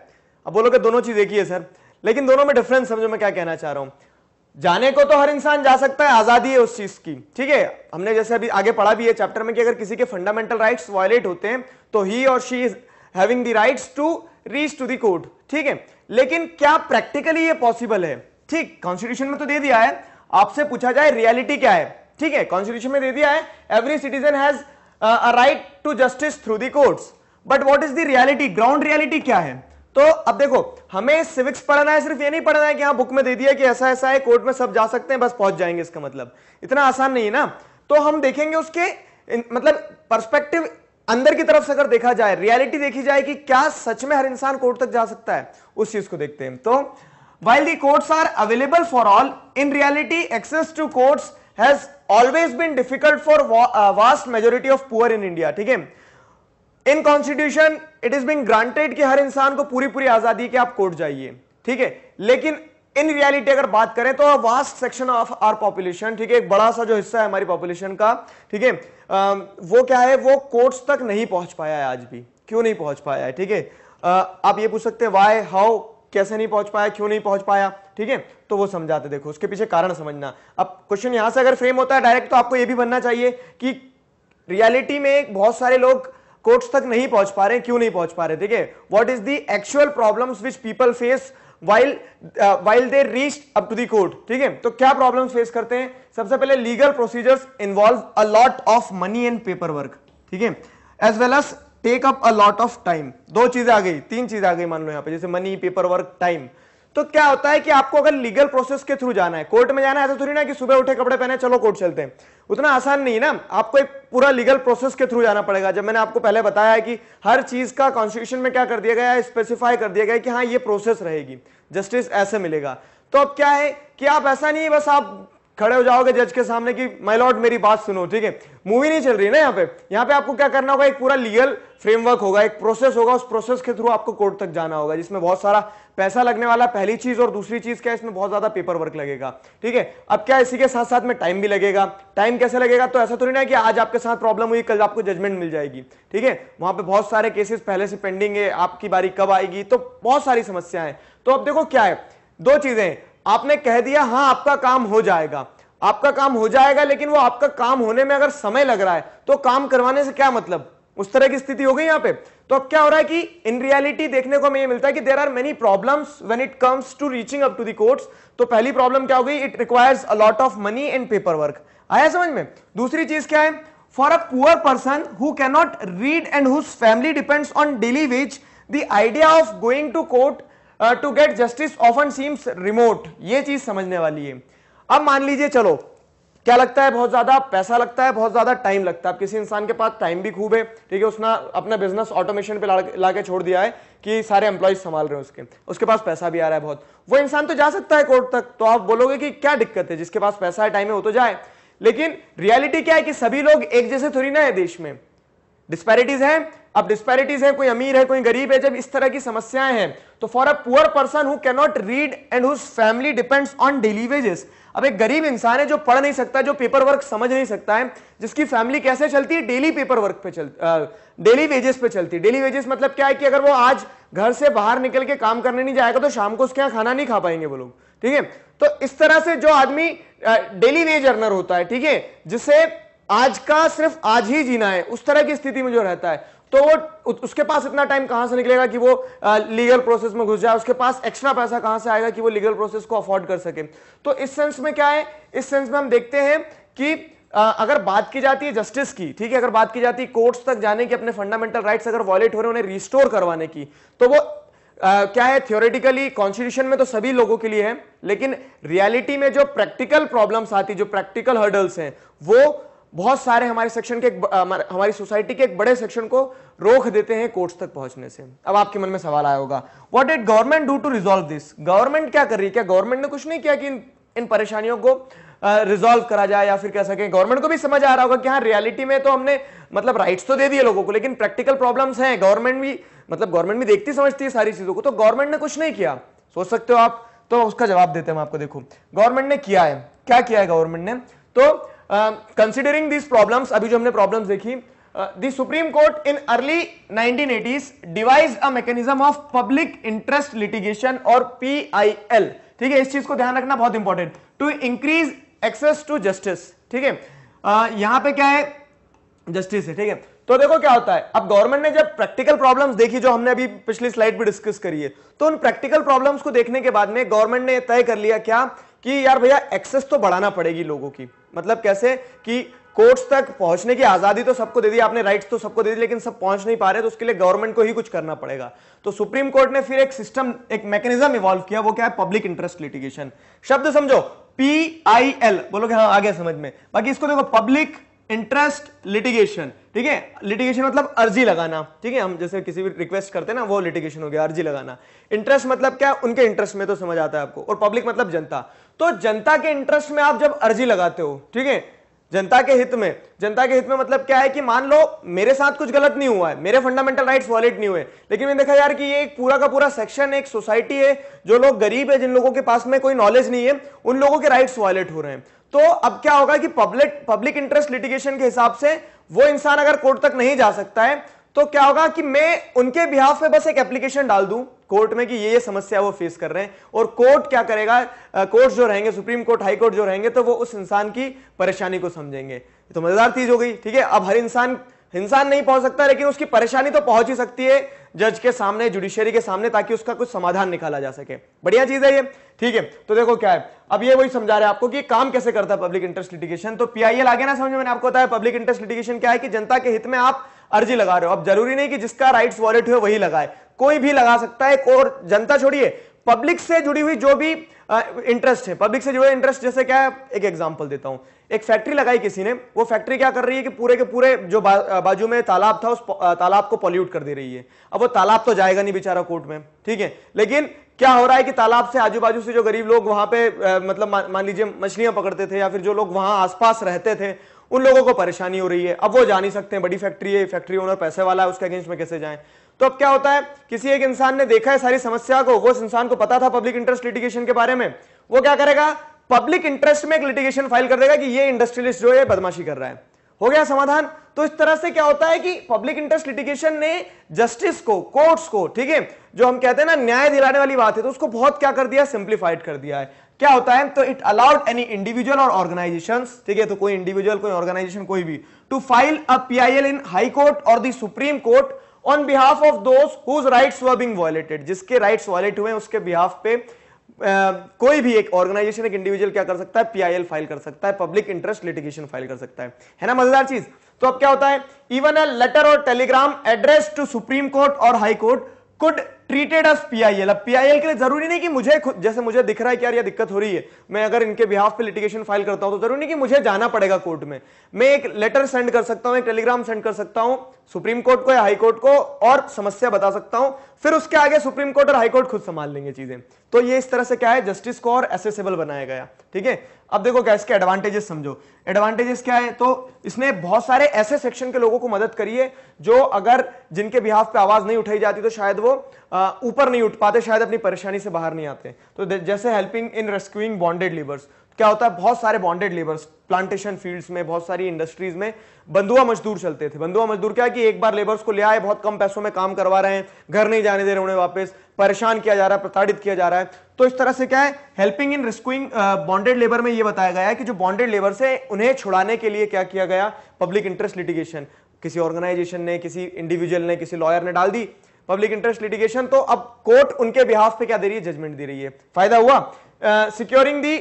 अब बोलोगे दोनों चीज एक ही है सर लेकिन दोनों में डिफरेंस समझो मैं क्या कहना चाह रहा हूं जाने को तो हर इंसान जा सकता है आजादी है उस चीज की ठीक है हमने जैसे अभी आगे पढ़ा भी है चैप्टर में कि अगर किसी के फंडामेंटल राइट वायलेट होते हैं तो ही और she is having the rights to reach to the court ठीक है लेकिन क्या प्रैक्टिकली ये पॉसिबल है ठीक कॉन्स्टिट्यूशन में तो दे दिया है आपसे पूछा जाए रियलिटी क्या है ठीक है कॉन्स्टिट्यूशन में दे दिया है every citizen has a right to justice through the courts but what is the reality ground reality क्या है तो अब देखो हमें सिविक्स पढ़ना है सिर्फ ये नहीं पढ़ना है कि हाँ बुक में दे दिया कि ऐसा ऐसा है कोर्ट में सब जा सकते हैं बस पहुंच जाएंगे इसका मतलब इतना आसान नहीं है ना तो हम देखेंगे उसके मतलब पर्सपेक्टिव अंदर की तरफ से अगर देखा जाए रियलिटी देखी जाए कि क्या सच में हर इंसान कोर्ट तक जा सकता है उस चीज को देखते हैं तो while the courts are available for all in reality access to courts has always been difficult for vast majority of poor in India ठीक है in constitution it is been granted कि हर इंसान को पूरी पूरी आजादी के आप कोर्ट जाइए ठीक है लेकिन इन रियलिटी अगर बात करें तो vast section of our population ठीक है एक बड़ा सा जो हिस्सा है हमारी पॉपुलेशन का ठीक है वो क्या है वो कोर्ट्स तक नहीं पहुंच पाया है आज भी क्यों नहीं पहुंच पाया है ठीक है आप ये पूछ सकते हैं वाई हाउ कैसे नहीं पहुंच पाया क्यों नहीं पहुंच पाया ठीक है तो वो समझाते देखो उसके पीछे कारण समझना अब क्वेश्चन यहां से अगर फ्रेम होता है डायरेक्ट तो आपको ये भी बनना चाहिए कि रियलिटी में बहुत सारे लोग कोर्ट्स तक नहीं पहुंच पा रहे क्यों नहीं पहुंच पा रहे ठीक है what is the actual problems which people face while while they reach up to the court ठीक है तो क्या प्रॉब्लम फेस करते हैं सबसे पहले legal procedures involve a lot of money and paper work ठीक है as well as take up a lot of time दो चीजें आ गई तीन चीजें आ गई मान लो यहां पे जैसे मनी पेपर वर्क टाइम तो क्या होता है कि आपको अगर लीगल प्रोसेस के थ्रू जाना है कोर्ट में जाना है थोड़ी ना कि सुबह उठे कपड़े पहने चलो कोर्ट चलते हैं उतना आसान नहीं है ना आपको एक पूरा लीगल प्रोसेस के थ्रू जाना पड़ेगा जब मैंने आपको पहले बताया है कि हर चीज का कॉन्स्टिट्यूशन में क्या कर दिया गया स्पेसिफाई कर दिया गया कि हाँ ये प्रोसेस रहेगी जस्टिस ऐसे मिलेगा तो अब क्या है कि आप ऐसा नहीं बस आप खड़े हो जाओगे जज के सामने कि माय लॉर्ड मेरी बात सुनो ठीक है मूवी नहीं चल रही ना यहाँ पे यहाँ पे आपको क्या करना होगा एक पूरा लीगल फ्रेमवर्क होगा एक प्रोसेस होगा उस प्रोसेस के थ्रू आपको कोर्ट तक जाना होगा जिसमें बहुत सारा पैसा लगने वाला पहली चीज और दूसरी चीज क्या इसमें बहुत ज्यादा पेपर वर्क लगेगा ठीक है अब क्या इसी के साथ साथ में टाइम भी लगेगा टाइम कैसे लगेगा तो ऐसा तो नहीं कि आज आपके साथ प्रॉब्लम हुई कल आपको जजमेंट मिल जाएगी ठीक है वहां पर बहुत सारे केसेस पहले से पेंडिंग है आपकी बारी कब आएगी तो बहुत सारी समस्याएं तो अब देखो क्या है दो चीजें आपने कह दिया हाँ आपका काम हो जाएगा आपका काम हो जाएगा लेकिन वो आपका काम होने में अगर समय लग रहा है तो काम करवाने से क्या मतलब उस तरह की स्थिति हो गई यहाँ पे तो अब क्या हो रहा है कि इन रियलिटी देखने को हमें ये मिलता है कि there are many problems when it comes to reaching up to the courts तो पहली प्रॉब्लम क्या हो गई it requires a lot of money and paper work आया समझ में दूसरी चीज क्या है for a poor person who cannot read and whose family depends on daily wage the idea of going to court to get justice often seems remote ये चीज समझने वाली है अब मान लीजिए चलो क्या लगता है बहुत ज्यादा पैसा लगता है बहुत ज्यादा टाइम लगता है अब किसी इंसान के पास टाइम भी खूब है ठीक है उसने अपना बिजनेस ऑटोमेशन पे ला के छोड़ दिया है कि सारे एम्प्लॉयज संभाल रहे हैं उसके उसके पास पैसा भी आ रहा है बहुत वो इंसान तो जा सकता है कोर्ट तक तो आप बोलोगे कि क्या दिक्कत है जिसके पास पैसा है टाइम है वो तो जाए लेकिन रियलिटी क्या है कि सभी लोग एक जैसे थोड़ी ना है देश में डिस्पैरिटीज हैं अब डिस्पैरिटीज है कोई अमीर है कोई गरीब है जब इस तरह की समस्याएं हैं तो for a poor person who can not read and whose family depends on daily wages अब एक गरीब इंसान है जो पढ़ नहीं सकता जो पेपर वर्क समझ नहीं सकता है जिसकी फैमिली कैसे चलती है डेली पेपर वर्क पे चल डेली वेजेस पे चलती है डेली वेजेस मतलब क्या है कि अगर वो आज घर से बाहर निकल के काम करने नहीं जाएगा तो शाम को उसके यहाँ खाना नहीं खा पाएंगे वो लोग ठीक है तो इस तरह से जो आदमी डेली वेज अर्नर होता है ठीक है जिसे आज का सिर्फ आज ही जीना है उस तरह की स्थिति में जो रहता है तो वो उसके पास इतना टाइम कहां से निकलेगा कि वो लीगल प्रोसेस में घुस जाए उसके पास एक्स्ट्रा पैसा कहां से आएगा कि वो लीगल प्रोसेस को अफोर्ड कर सके तो इस सेंस में क्या है इस सेंस में हम देखते हैं कि आ, अगर बात की जाती है जस्टिस की ठीक है अगर बात की जाती है कोर्ट्स तक जाने की अपने फंडामेंटल राइट्स अगर वॉलेट हो रहे उन्हें रिस्टोर करवाने की तो वो आ, क्या है थियोरेटिकली कॉन्स्टिट्यूशन में तो सभी लोगों के लिए है लेकिन रियलिटी में जो प्रैक्टिकल प्रॉब्लम्स आती जो प्रैक्टिकल हर्डल्स हैं वो बहुत सारे हमारे सेक्शन के हमारी सोसाइटी के एक बड़े सेक्शन को रोक देते हैं कोर्ट्स तक पहुंचने से अब आपके मन में सवाल आया होगा what did government do to resolve this government क्या कर रही है क्या गवर्नमेंट ने कुछ नहीं किया कि इन, इन परेशानियों को रिजॉल्व uh, करा जाए या फिर कह सके गवर्नमेंट को भी समझ आ रहा होगा कि हाँ रियलिटी में तो हमने मतलब राइट्स तो दे दिए लोगों को लेकिन प्रैक्टिकल प्रॉब्लम्स हैं गवर्नमेंट भी मतलब गवर्नमेंट भी देखती समझती है सारी चीज़ों को तो गवर्नमेंट ने कुछ नहीं किया सोच सकते हो आप तो उसका जवाब देते हैं हम आपको देखो गवर्नमेंट ने किया है क्या किया है गवर्नमेंट ने तो कंसिडरिंग दिस प्रॉब्लम्स अभी जो हमने प्रॉब्लम्स देखी the supreme court in early 1980s devised a mechanism of public interest litigation or PIL ठीक है इस चीज को ध्यान रखना बहुत important to increase access to justice ठीक है uh, यहां पे क्या है जस्टिस है ठीक है तो देखो क्या होता है अब गवर्नमेंट ने जब प्रैक्टिकल प्रॉब्लम्स देखी जो हमने अभी पिछली स्लाइड पे डिस्कस करी है तो उन प्रैक्टिकल प्रॉब्लम्स को देखने के बाद में गवर्नमेंट ने तय कर लिया क्या कि यार भैया एक्सेस तो बढ़ाना पड़ेगी लोगों की मतलब कैसे कि कोर्ट्स तक पहुंचने की आज़ादी तो सबको दे दी आपने राइट्स तो सबको दे दी लेकिन सब पहुंच नहीं पा रहे तो उसके लिए गवर्नमेंट को ही कुछ करना पड़ेगा तो सुप्रीम कोर्ट ने फिर एक सिस्टम एक मैकेनिज्म इवॉल्व किया वो क्या है पब्लिक इंटरेस्ट लिटिगेशन शब्द समझो पी आई एल बोलोगे हाँ आ गया समझ में बाकी इसको देखो पब्लिक इंटरेस्ट लिटिगेशन ठीक है लिटिगेशन मतलब अर्जी लगाना ठीक है हम जैसे किसी भी रिक्वेस्ट करते हैं ना वो लिटिगेशन हो गया अर्जी लगाना इंटरेस्ट मतलब क्या उनके इंटरेस्ट में तो समझ आता है आपको और पब्लिक मतलब जनता तो जनता के इंटरेस्ट में आप जब अर्जी लगाते हो ठीक है जनता के हित में जनता के हित में मतलब क्या है कि मान लो मेरे साथ कुछ गलत नहीं हुआ है मेरे फंडामेंटल राइट्स वॉलेट नहीं हुए लेकिन मैंने देखा यार कि ये एक पूरा का पूरा सेक्शन एक सोसाइटी है जो लोग गरीब है जिन लोगों के पास में कोई नॉलेज नहीं है उन लोगों के राइट्स वॉलेट हो रहे हैं तो अब क्या होगा कि पब्लिक पब्लिक इंटरेस्ट लिटिगेशन के हिसाब से वो इंसान अगर कोर्ट तक नहीं जा सकता है तो क्या होगा कि मैं उनके बिहाफ पे बस एक एप्लीकेशन डाल दूं कोर्ट में कि ये ये समस्या वो फेस कर रहे हैं और कोर्ट क्या करेगा कोर्ट जो रहेंगे सुप्रीम कोर्ट हाई कोर्ट जो रहेंगे तो वो उस इंसान की परेशानी को समझेंगे तो मजेदार चीज हो गई ठीक है अब हर इंसान इंसान नहीं पहुंच सकता लेकिन उसकी परेशानी तो पहुंच ही सकती है जज के सामने जुडिशियरी के सामने ताकि उसका कुछ समाधान निकाला जा सके बढ़िया चीज है ये ठीक है तो देखो क्या है अब ये वही समझा रहे हैं आपको कि काम कैसे करता है पब्लिक इंटरेस्ट लिटिगेशन तो पीआईएल आगे ना समझ में मैंने आपको बताया पब्लिक इंटरेस्ट लिटिगेशन क्या है कि जनता के हित में आप अर्जी लगा रहे हो अब जरूरी नहीं कि जिसका राइट्स वॉलेट हो वही लगाए कोई भी लगा सकता है और जनता छोड़िए पब्लिक से जुड़ी हुई जो भी इंटरेस्ट है पब्लिक से जुड़े इंटरेस्ट जैसे क्या है एक एग्जांपल देता हूं एक फैक्ट्री लगाई किसी ने वो फैक्ट्री क्या कर रही है कि पूरे के पूरे जो बा, बाजू में तालाब था उस तालाब को पॉल्यूट कर दे रही है अब वो तालाब तो जाएगा नहीं बेचारा कोर्ट में ठीक है लेकिन क्या हो रहा है कि तालाब से आजू बाजू से जो गरीब लोग वहां पे आ, मतलब मान लीजिए मछलियां पकड़ते थे या फिर जो लोग वहां आसपास रहते थे उन लोगों को परेशानी हो रही है अब वो जा नहीं सकते हैं बड़ी फैक्ट्री है फैक्ट्री ओनर पैसे वाला है उसके अगेंस्ट में कैसे जाएं तो अब क्या होता है किसी एक इंसान ने देखा है सारी समस्या को उस इंसान को पता था पब्लिक इंटरेस्ट लिटिगेशन के बारे में वो क्या करेगा पब्लिक इंटरेस्ट में एक लिटिगेशन फाइल कर देगा कि ये इंडस्ट्रियलिस्ट जो है बदमाशी कर रहा है हो गया समाधान तो इस तरह से क्या होता है कि पब्लिक इंटरेस्ट लिटिगेशन ने जस्टिस को कोर्ट्स को ठीक है जो हम कहते हैं ना न्याय दिलाने वाली बात है तो उसको बहुत क्या कर दिया सिंप्लीफाइड कर दिया है क्या होता है तो it allowed any individual or organization ठीक है तो कोई इंडिविजुअल कोई ऑर्गेनाइजेशन कोई भी to file a PIL in high court or the supreme court on behalf of those whose rights were being violated जिसके राइट्स वायलेट हुए उसके बिहाफ पे Uh, कोई भी एक ऑर्गेनाइजेशन एक इंडिविजुअल क्या कर सकता है पीआईएल फाइल कर सकता है पब्लिक इंटरेस्ट लिटिगेशन फाइल कर सकता है है ना मजेदार चीज तो अब क्या होता है even a letter or telegram addressed to supreme court और high court could treated as P I L अब पी आई एल के लिए जरूरी नहीं कि मुझे जैसे मुझे दिख रहा है कि यार दिक्कत हो रही है मैं अगर इनके बिहाफ पे लिटिगेशन फाइल करता हूं तो जरूरी नहीं कि मुझे जाना पड़ेगा कोर्ट में मैं एक लेटर सेंड कर सकता हूं एक टेलीग्राम सेंड कर सकता हूं सुप्रीम कोर्ट को या हाई कोर्ट को और समस्या बता सकता हूं फिर उसके आगे सुप्रीम कोर्ट और हाई कोर्ट खुद संभाल लेंगे चीजें तो ये इस तरह से क्या है जस्टिस को और एसेसेबल बनाया गया ठीक है अब देखो क्या इसके एडवांटेजेस समझो एडवांटेजेस क्या है तो इसने बहुत सारे ऐसे सेक्शन के लोगों को मदद करी है जो अगर जिनके बिहाफ पे आवाज नहीं उठाई जाती तो शायद वो ऊपर नहीं उठ पाते शायद अपनी परेशानी से बाहर नहीं आते तो जैसे helping in rescuing bonded labours क्या होता है बहुत सारे बॉन्डेड लेबर्स प्लांटेशन फील्ड्स में बहुत सारी इंडस्ट्रीज में बंधुआ मजदूर चलते थे बंधुआ मजदूर क्या कि एक बार लेबर्स को ले आए बहुत कम पैसों में काम करवा रहे हैं घर नहीं जाने दे रहे उन्हें वापस परेशान किया जा रहा है प्रताड़ित किया जा रहा है तो इस तरह से क्या है helping in rescuing bonded labour में यह बताया गया है कि जो बॉन्डेड लेबर से उन्हें छुड़ाने के लिए क्या किया गया पब्लिक इंटरेस्ट लिटिगेशन किसी ऑर्गेनाइजेशन ने किसी इंडिविजुअल ने किसी लॉयर ने डाल दी पब्लिक इंटरेस्ट लिटिगेशन तो अब कोर्ट उनके बिहाफ पे क्या दे रही है जजमेंट दे रही है फायदा हुआ securing the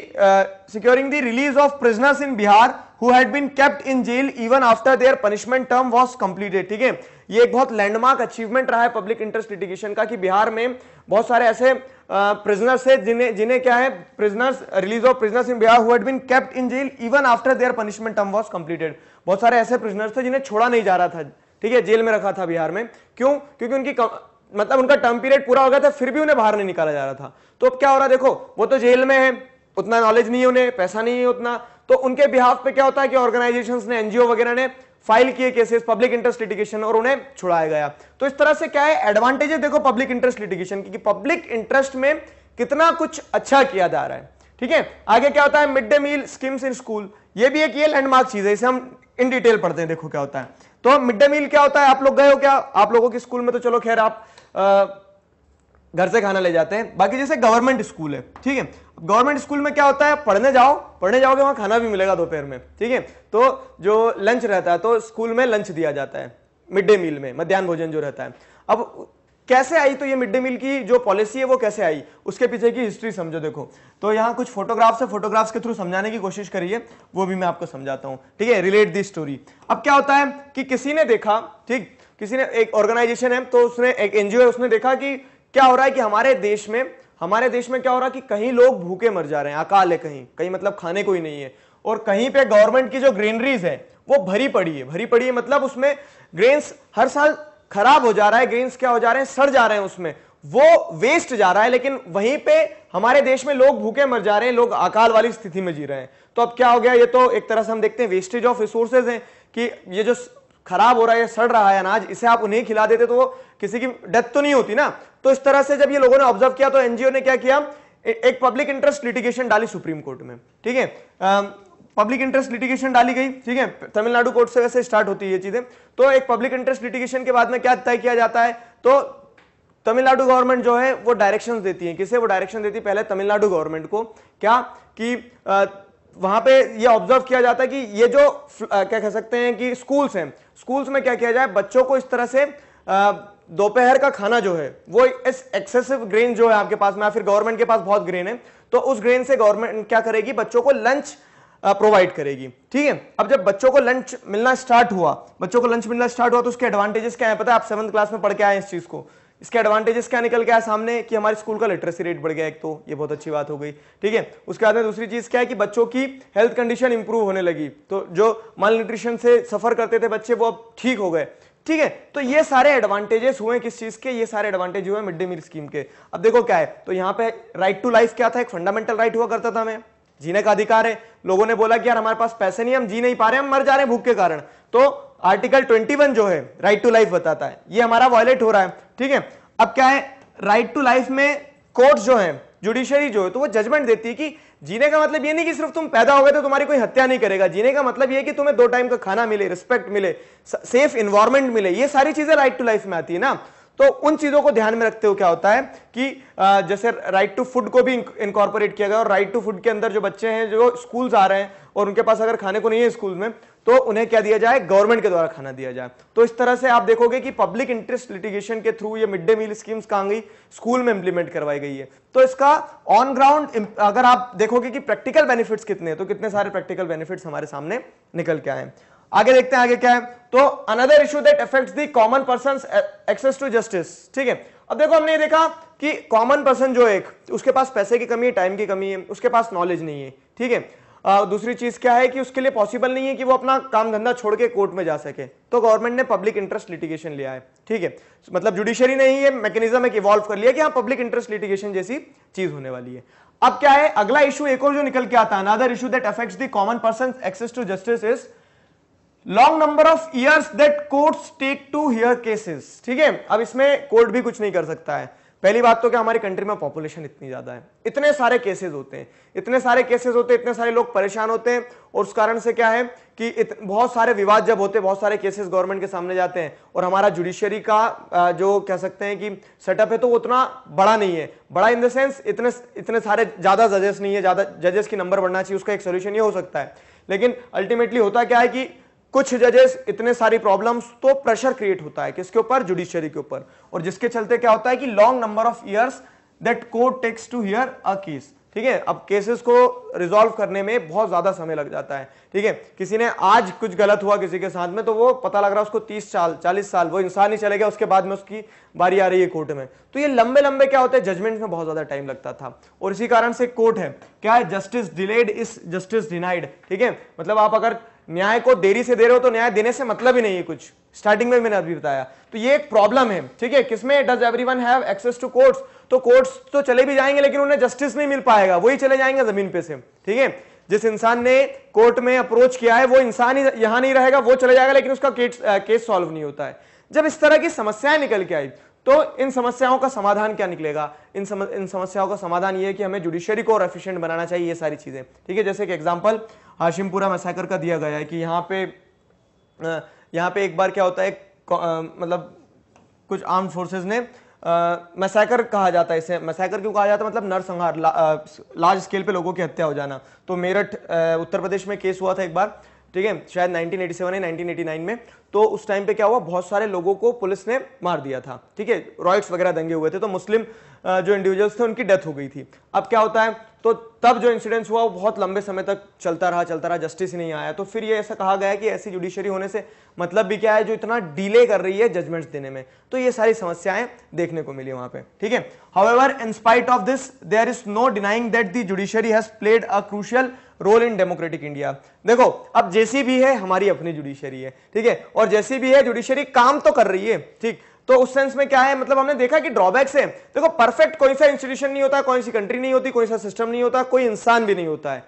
securing the release of prisoners in Bihar who had been kept in jail even after their punishment term was completed ठीक है ये एक बहुत लैंडमार्क अचीवमेंट रहा है पब्लिक इंटरेस्ट लिटिगेशन का कि बिहार में बहुत सारे ऐसे प्रिजनर्स है जिन्हें जिन्हें क्या है prisoners release of prisoners in Bihar who had been kept in jail even after their punishment term was completed बहुत सारे ऐसे प्रिजनर्स थे जिन्हें छोड़ा नहीं जा रहा था ठीक है जेल में रखा था बिहार में क्यों क्योंकि उनकी कम... मतलब उनका टर्म पीरियड पूरा हो गया था फिर भी उन्हें बाहर नहीं निकाला जा रहा था तो अब क्या हो रहा है देखो वो तो जेल में है उतना नॉलेज नहीं है उन्हें पैसा नहीं है उतना तो उनके बिहाफ पे क्या होता है कि ऑर्गेनाइजेशंस ने एनजीओ वगैरह ने फाइल किए केसेस पब्लिक इंटरेस्ट लिटिगेशन और उन्हें छुड़ाया गया तो इस तरह से क्या है एडवांटेजेस देखो पब्लिक इंटरेस्ट लिटिगेशन की पब्लिक इंटरेस्ट में कितना कुछ अच्छा किया जा रहा है ठीक है आगे क्या होता है mid day meal schemes in school ये भी एक ये लैंडमार्क चीज है इसे हम इन डिटेल पढ़ते हैं देखो क्या होता है तो मिड डे मील क्या होता है आप लोग गए हो क्या आप लोगों के स्कूल में तो चलो खैर आप घर से खाना ले जाते हैं बाकी जैसे गवर्नमेंट स्कूल है ठीक है गवर्नमेंट स्कूल में क्या होता है पढ़ने जाओ पढ़ने जाओगे वहां खाना भी मिलेगा दोपहर में ठीक है तो जो लंच रहता है तो स्कूल में लंच दिया जाता है मिड डे मील में मध्यान्ह भोजन जो रहता है अब कैसे आई तो ये मिड डे मील की जो पॉलिसी है वो कैसे आई उसके पीछे की हिस्ट्री समझो देखो तो यहाँ कुछ फोटोग्राफ्स है फोटोग्राफ्स के थ्रू समझाने की कोशिश करिए वो भी मैं आपको समझाता हूँ ठीक है रिलेट दी स्टोरी अब क्या होता है कि किसी ने देखा ठीक किसी ने एक ऑर्गेनाइजेशन है तो उसने एक एनजीओ है उसने देखा कि क्या हो रहा है कि हमारे देश में हमारे देश में क्या हो रहा है कि कहीं लोग भूखे मर जा रहे हैं अकाल है कहीं कहीं मतलब खाने को ही नहीं है और कहीं पे गवर्नमेंट की जो ग्रीनरीज है वो भरी पड़ी है भरी पड़ी है मतलब उसमें ग्रेन्स हर साल खराब हो जा रहा है ग्रेन्स क्या हो जा रहे हैं सड़ जा रहे हैं उसमें वो वेस्ट जा रहा है लेकिन वहीं पे हमारे देश में लोग भूखे मर जा रहे हैं लोग अकाल वाली स्थिति में जी रहे हैं तो अब क्या हो गया ये तो एक तरह से हम देखते हैं वेस्टेज ऑफ रिसोर्सेज हैं कि ये जो खराब हो रहा है सड़ रहा है अनाज इसे आप उन्हें खिला देते तो किसी की डेथ तो नहीं होती ना तो इस तरह से जब ये लोगों ने ऑब्जर्व किया तो एनजीओ ने क्या किया एक पब्लिक इंटरेस्ट लिटिगेशन डाली सुप्रीम कोर्ट में ठीक है पब्लिक इंटरेस्ट लिटिगेशन डाली गई ठीक है तमिलनाडु कोर्ट से वैसे स्टार्ट होती है ये चीजें तो एक पब्लिक इंटरेस्ट लिटिगेशन के बाद में क्या तय किया जाता है तो तमिलनाडु गवर्नमेंट जो है वो डायरेक्शंस देती है किसे वो डायरेक्शन देती है पहले तमिलनाडु गवर्नमेंट को क्या कि आ, वहां पे ये ऑब्जर्व किया जाता है कि ये जो आ, क्या कह सकते हैं कि स्कूल्स हैं स्कूल्स में क्या किया जाए बच्चों को इस तरह से दोपहर का खाना जो है वो इस एक्सेसिव ग्रेन जो है आपके पास में या फिर गवर्नमेंट के पास बहुत ग्रेन है तो उस ग्रेन से गवर्नमेंट क्या करेगी बच्चों को लंच प्रोवाइड करेगी ठीक है अब जब बच्चों को लंच मिलना स्टार्ट हुआ बच्चों को लंच मिलना स्टार्ट हुआ तो उसके एडवांटेजेस क्या है पता है आप सेवंथ क्लास में पढ़ के आए इस चीज को इसके एडवांटेजेस क्या निकल के आया सामने कि हमारे स्कूल का लिटरेसी रेट बढ़ गया एक तो ये बहुत अच्छी बात हो गई ठीक है उसके बाद में दूसरी चीज क्या है कि बच्चों की हेल्थ कंडीशन इंप्रूव होने लगी तो जो माल न्यूट्रिशन से सफर करते थे बच्चे वो अब ठीक हो गए ठीक है तो ये सारे एडवांटेजेस हुए किस चीज के ये सारे एडवांटेज हुए मिड डे मील स्कीम के अब देखो क्या है तो यहाँ पे राइट टू लाइफ क्या था एक फंडामेंटल राइट हुआ करता था हमें जीने का अधिकार है लोगों ने बोला कि यार हमारे पास पैसे नहीं हम जी नहीं पा रहे हम मर जा रहे हैं भूख के कारण तो आर्टिकल 21 जो है राइट टू लाइफ बताता है ये हमारा वायलेट हो रहा है ठीक है अब क्या है राइट टू लाइफ में कोर्ट जो है जुडिशरी जो है तो वो जजमेंट देती है कि जीने का मतलब ये नहीं कि सिर्फ तुम पैदा हो गए तो तुम्हारी कोई हत्या नहीं करेगा जीने का मतलब ये कि तुम्हें दो टाइम का खाना मिले रिस्पेक्ट मिले सेफ इन्वायरमेंट मिले ये सारी चीजें राइट टू लाइफ में आती है ना तो उन चीजों को ध्यान में रखते हुए क्या होता है कि जैसे राइट टू फूड को भी इंकॉर्पोरेट किया गया और राइट टू फूड के अंदर जो बच्चे हैं जो स्कूल्स आ रहे हैं और उनके पास अगर खाने को नहीं है स्कूल में तो उन्हें क्या दिया जाए गवर्नमेंट के द्वारा खाना दिया जाए तो इस तरह से आप देखोगे कि पब्लिक इंटरेस्ट लिटिगेशन के थ्रू ये मिड डे मील स्कीम्स कहाँ गई स्कूल में इंप्लीमेंट करवाई गई है तो इसका ऑन ग्राउंड अगर आप देखोगे कि प्रैक्टिकल बेनिफिट्स कितने हैं तो कितने सारे प्रैक्टिकल बेनिफिट्स हमारे सामने निकल के आए हैं आगे देखते हैं आगे क्या है तो another issue that affect the common person access to justice ठीक है अब देखो हमने ये देखा कि कॉमन पर्सन जो एक उसके पास पैसे की कमी है टाइम की कमी है उसके पास नॉलेज नहीं है ठीक है दूसरी चीज क्या है कि उसके लिए पॉसिबल नहीं है कि वो अपना काम धंधा छोड़ के कोर्ट में जा सके तो गवर्नमेंट ने पब्लिक इंटरेस्ट लिटिगेशन लिया है ठीक है मतलब जुडिशरी ने ही ये मैकेनिज्म एक इवॉल्व कर लिया कि हाँ पब्लिक इंटरेस्ट लिटिगेशन जैसी चीज होने वाली है अब क्या है अगला इशू एक और जो निकल के आता है another issue that affects the common person access to justice is long number of years that courts take to hear cases ठीक है अब इसमें कोर्ट भी कुछ नहीं कर सकता है पहली बात तो क्या हमारी कंट्री में पॉपुलेशन इतनी ज्यादा है इतने सारे केसेस होते हैं इतने सारे केसेस होते हैं इतने सारे लोग परेशान होते हैं और उस कारण से क्या है कि बहुत सारे विवाद जब होते हैं बहुत सारे केसेस गवर्नमेंट के सामने जाते हैं और हमारा जुडिशियरी का जो कह सकते हैं कि सेटअप है तो वो उतना बड़ा नहीं है बड़ा इन द सेंस इतने इतने सारे ज्यादा जजेस नहीं है ज्यादा जजेस की नंबर बढ़ना चाहिए उसका एक सोल्यूशन ये हो सकता है लेकिन अल्टीमेटली होता क्या है कि कुछ जजेस इतने सारी प्रॉब्लम्स तो प्रेशर क्रिएट होता है किसके ऊपर जुडिशियरी के ऊपर और जिसके चलते क्या होता है कि long number of years that court takes to hear a case ठीक है अब केसेस को रिजॉल्व करने में बहुत ज्यादा समय लग जाता है ठीक है किसी ने आज कुछ गलत हुआ किसी के साथ में तो वो पता लग रहा है उसको तीस साल चालीस साल वो इंसान ही चले गया उसके बाद में उसकी बारी आ रही है कोर्ट में तो ये लंबे लंबे क्या होते हैं जजमेंट में बहुत ज्यादा टाइम लगता था और इसी कारण से कोर्ट है क्या है justice delayed is justice denied ठीक है मतलब आप अगर न्याय को देरी से दे रहे हो तो न्याय देने से मतलब ही नहीं है कुछ स्टार्टिंग में मैंने अभी बताया तो ये एक प्रॉब्लम है ठीक है किसमें does everyone have access to courts तो कोर्ट्स तो चले भी जाएंगे लेकिन उन्हें जस्टिस नहीं मिल पाएगा वही चले जाएंगे जमीन पे से ठीक है जिस इंसान ने कोर्ट में अप्रोच किया है वो इंसान ही यहां नहीं रहेगा वो चले जाएगा लेकिन उसका केस, केस सॉल्व नहीं होता है जब इस तरह की समस्याएं निकल के आई तो इन समस्याओं का समाधान क्या निकलेगा इन सम, इन समस्याओं का समाधान ये है कि हमें जुडिशियरी को और एफिशिएंट बनाना चाहिए ये सारी चीजें ठीक है जैसे एक एग्जाम्पल हाशिमपुरा मसाकर का दिया गया है कि यहाँ पे यहाँ पे एक बार क्या होता है मतलब कुछ आर्म फोर्सेज ने मसाकर कहा जाता है इसे मसाकर क्यों कहा जाता है मतलब नरसंहार ला, लार्ज स्केल पे लोगों की हत्या हो जाना तो मेरठ उत्तर प्रदेश में केस हुआ था एक बार ठीक है शायद 1987 एटी 1989 में तो उस टाइम पे क्या हुआ बहुत सारे लोगों को पुलिस ने मार दिया था ठीक है रॉयट्स वगैरह दंगे हुए थे तो मुस्लिम जो इंडिविजुअल्स थे उनकी डेथ हो गई थी अब क्या होता है तो तब जो इंसिडेंट्स हुआ वो बहुत लंबे समय तक चलता रहा चलता रहा जस्टिस ही नहीं आया तो फिर ये ऐसा कहा गया कि ऐसी जुडिशरी होने से मतलब भी क्या है जो इतना डिले कर रही है जजमेंट्स देने में तो ये सारी समस्याएं देखने को मिली वहां पे ठीक है however in spite of this there is no denying that the judiciary has played a crucial role in democratic India देखो अब जैसी भी है हमारी अपनी जुडिशरी है ठीक है और जैसी भी है जुडिशरी काम तो कर रही है ठीक तो उस सेंस में क्या है मतलब हमने देखा कि ड्रॉबैक्स है देखो परफेक्ट कोई सा इंस्टीट्यूशन नहीं होता कोई सी कंट्री नहीं होती कोई सा सिस्टम नहीं होता कोई इंसान भी नहीं होता है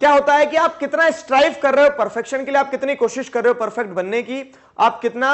क्या होता है कि आप कितना स्ट्राइव कर रहे हो परफेक्शन के लिए आप कितनी कोशिश कर रहे हो परफेक्ट बनने की आप कितना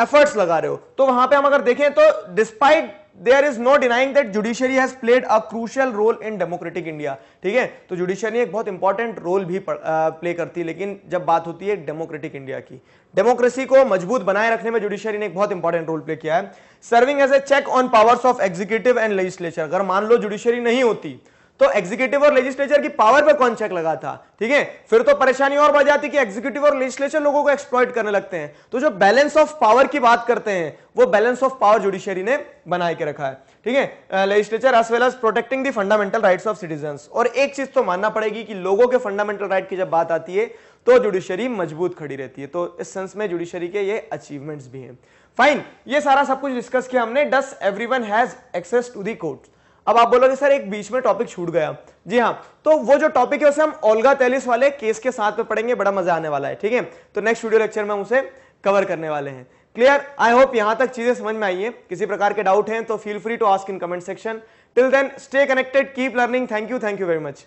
एफर्ट्स uh, लगा रहे हो तो वहां पे हम अगर देखें तो despite there is no denying that judiciary has played a crucial role in democratic India ठीक है तो जुडिशियरी एक बहुत इंपॉर्टेंट रोल भी प्ले करती है लेकिन जब बात होती है डेमोक्रेटिक इंडिया की डेमोक्रेसी को मजबूत बनाए रखने में जुडिशियरी ने एक बहुत इंपॉर्टेंट रोल प्ले किया है serving as a check on powers of executive and legislature अगर मान लो जुडिशियरी नहीं होती तो एग्जीक्यूटिव और लेजिस्लेचर की पावर पर कौन चेक लगा था ठीक है फिर तो परेशानी और बढ़ जाती कि एग्जीक्यूटिव और लेजिस्लेचर लोगों को एक्सप्लॉइट करने लगते हैं तो जो बैलेंस ऑफ पावर की बात करते हैं वो बैलेंस ऑफ पावर जुडिशियरी ने बना के रखा है ठीक है legislature as well as protecting the fundamental right of citizen और एक चीज तो मानना पड़ेगी कि लोगों के फंडामेंटल राइट की जब बात आती है तो जुडिशियरी मजबूत खड़ी रहती है तो इस सेंस में जुडिशियरी के ये अचीवमेंट्स भी हैं फाइन ये सारा सब कुछ डिस्कस किया हमने does everyone has access to the court अब आप बोलोगे सर एक बीच में टॉपिक छूट गया जी हाँ तो वो जो टॉपिक है उसे हम ओलगा तेलिस वाले केस के साथ में पढ़ेंगे बड़ा मजा आने वाला है ठीक है तो नेक्स्ट वीडियो लेक्चर में हम उसे कवर करने वाले हैं क्लियर आई होप यहां तक चीजें समझ में आई है किसी प्रकार के डाउट हैं तो feel free to ask in comment section till then stay connected keep learning thank you thank you very much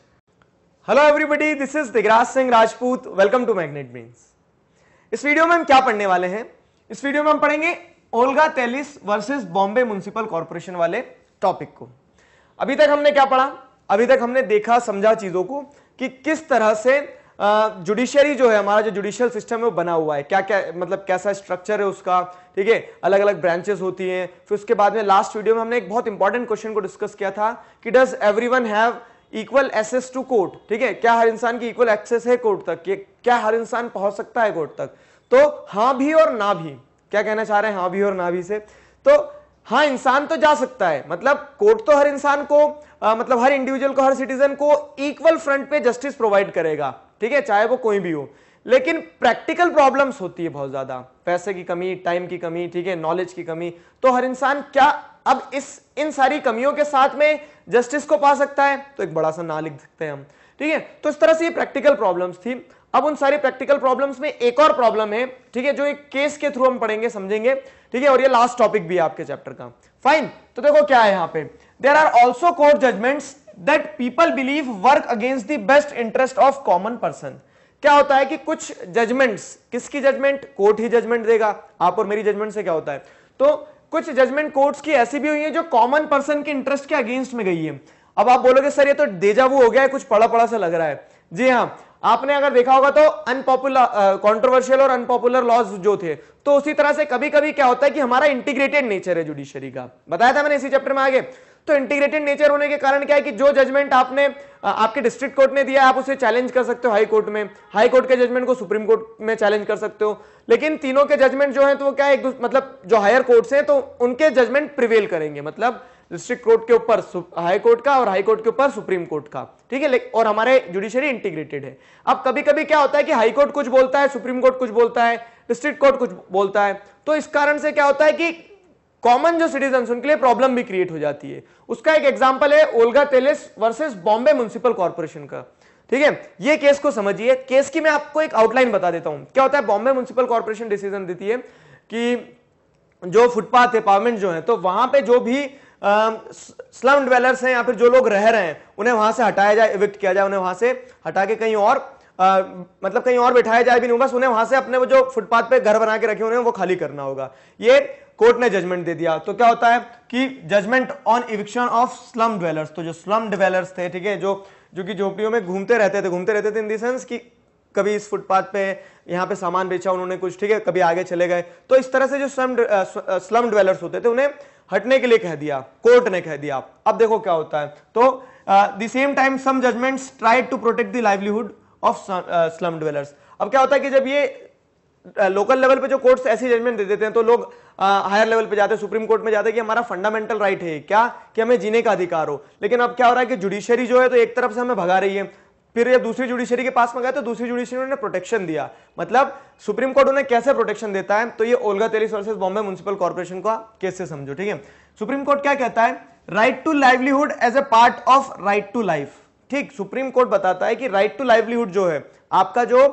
hello everybody this is Digraj Singh Rajput welcome to magnet brains इस वीडियो में हम क्या पढ़ने वाले हैं इस वीडियो में हम पढ़ेंगे Olga Tellis versus Bombay municipal corporation वाले टॉपिक को अभी तक हमने क्या पढ़ा अभी तक हमने देखा समझा चीजों को कि किस तरह से जुडिशियरी जो है हमारा जो जुडिशियल सिस्टम है वो बना हुआ है क्या क्या मतलब कैसा स्ट्रक्चर है उसका ठीक है अलग अलग ब्रांचेस होती हैं फिर उसके बाद में लास्ट वीडियो में हमने एक बहुत इंपॉर्टेंट क्वेश्चन को डिस्कस किया था कि does every have equal access to court ठीक है क्या हर इंसान की इक्वल एक्सेस है कोर्ट तक क्या हर इंसान पहुंच सकता है कोर्ट तक तो हाँ भी और ना भी क्या कहना चाह रहे हैं हाँ भी और ना भी से तो हाँ इंसान तो जा सकता है मतलब कोर्ट तो हर इंसान को आ, मतलब हर इंडिविजुअल को हर सिटीजन को इक्वल फ्रंट पे जस्टिस प्रोवाइड करेगा ठीक है चाहे वो कोई भी हो लेकिन प्रैक्टिकल प्रॉब्लम्स होती है बहुत ज़्यादा पैसे की कमी टाइम की कमी ठीक है नॉलेज की कमी तो हर इंसान क्या अब इस इन सारी कमियों के साथ में जस्टिस को पा सकता है तो एक बड़ा सा ना लिख सकते हैं हम ठीक है तो इस तरह से ये प्रैक्टिकल प्रॉब्लम्स थी अब उन सारी प्रैक्टिकल प्रॉब्लम्स में एक और प्रॉब्लम है ठीक है जो एक केस के थ्रू हम पढ़ेंगे समझेंगे ठीक है और ये लास्ट टॉपिक भी है आपके चैप्टर का फाइन तो देखो क्या है यहां पे there are also court judgments that people believe work against the best interest of common person क्या होता है कि कुछ जजमेंट्स किसकी जजमेंट कोर्ट ही जजमेंट देगा आप और मेरी जजमेंट से क्या होता है तो कुछ जजमेंट कोर्ट्स की ऐसी भी हुई है जो कॉमन पर्सन के इंटरेस्ट के अगेंस्ट में गई है अब आप बोलोगे सर ये तो डेजा वो हो गया है कुछ पड़ा पड़ा सा लग रहा है जी हाँ आपने अगर देखा होगा तो अनपॉपुलर कंट्रोवर्शियल और अनपॉपुलर लॉज जो थे तो उसी तरह से कभी कभी क्या होता है कि हमारा इंटीग्रेटेड नेचर है जुडिशरी का बताया था मैंने इसी चैप्टर में आगे तो इंटीग्रेटेड नेचर होने के कारण क्या है कि जो जजमेंट आपने आपके डिस्ट्रिक्ट कोर्ट ने दिया आप उसे चैलेंज कर सकते हो हाई कोर्ट में हाई कोर्ट के जजमेंट को सुप्रीम कोर्ट में चैलेंज कर सकते हो लेकिन तीनों के जजमेंट जो है तो वो क्या है मतलब जो हायर कोर्ट्स हैं तो उनके जजमेंट प्रिवेल करेंगे मतलब डिस्ट्रिक्ट कोर्ट के ऊपर हाई कोर्ट का और हाई कोर्ट के ऊपर सुप्रीम कोर्ट का ठीक है और हमारे जुडिशरी इंटीग्रेटेड है अब कभी कभी क्या होता है कि हाई कोर्ट कुछ बोलता है सुप्रीम कोर्ट कुछ बोलता है डिस्ट्रिक्ट कोर्ट कुछ बोलता है तो इस कारण से क्या होता है कि कॉमन जो सिटीजन उनके लिए प्रॉब्लम भी क्रिएट हो जाती है उसका एक एग्जाम्पल है Olga Tellis versus Bombay municipal corporation का ठीक है ये केस को समझिए केस की मैं आपको एक आउटलाइन बता देता हूं क्या होता है बॉम्बे म्यूनिसिपल कॉर्पोरेशन डिसीजन देती है कि जो फुटपाथ है पावमेंट जो है तो वहां पे जो भी स्लम डिवेलर्स हैं या फिर जो लोग रह रहे हैं उन्हें वहां से हटाया जाए इविक्ट किया जाए उन्हें वहां से हटा के कहीं और आ, मतलब कहीं और बिठाया जाए भी नहीं बस उन्हें वहां से अपने वो जो फुटपाथ पे घर बना के रखे उन्हें वो खाली करना होगा ये कोर्ट ने जजमेंट दे दिया तो क्या होता है कि judgment on eviction of slum dwellers तो जो स्लम डिवेलर्स थे ठीक है जो जो कि झोपड़ियों में घूमते रहते थे घूमते रहते थे इन देंस कि कभी इस फुटपाथ पे यहाँ पे सामान बेचा उन्होंने कुछ ठीक है कभी आगे चले गए तो इस तरह से जो स्लम स्लम डिवेलर्स होते थे उन्हें हटने के लिए कह दिया कोर्ट ने कह दिया अब देखो क्या होता है तो the same time some judgments tried to protect the livelihood of slum dwellers अब क्या होता है कि जब ये लोकल uh, लेवल पे जो कोर्ट्स ऐसी जजमेंट दे देते हैं तो लोग हायर uh, लेवल पे जाते हैं सुप्रीम कोर्ट में जाते हैं कि हमारा फंडामेंटल राइट है क्या कि हमें जीने का अधिकार हो लेकिन अब क्या हो रहा है कि जुडिशरी जो है तो एक तरफ से हमें भगा रही है फिर ये दूसरी जुडिशरी के पास में गए तो दूसरी जुडिशरी ने प्रोटेक्शन दिया मतलब सुप्रीम कोर्ट उन्हें कैसे प्रोटेक्शन देता है तो ये Olga Tellis versus Bombay municipal corporation का केस से समझो ठीक है सुप्रीम कोर्ट क्या कहता है right to livelihood as a part of right to life ठीक सुप्रीम कोर्ट बताता है कि राइट टू लाइवलीहुड जो है आपका जो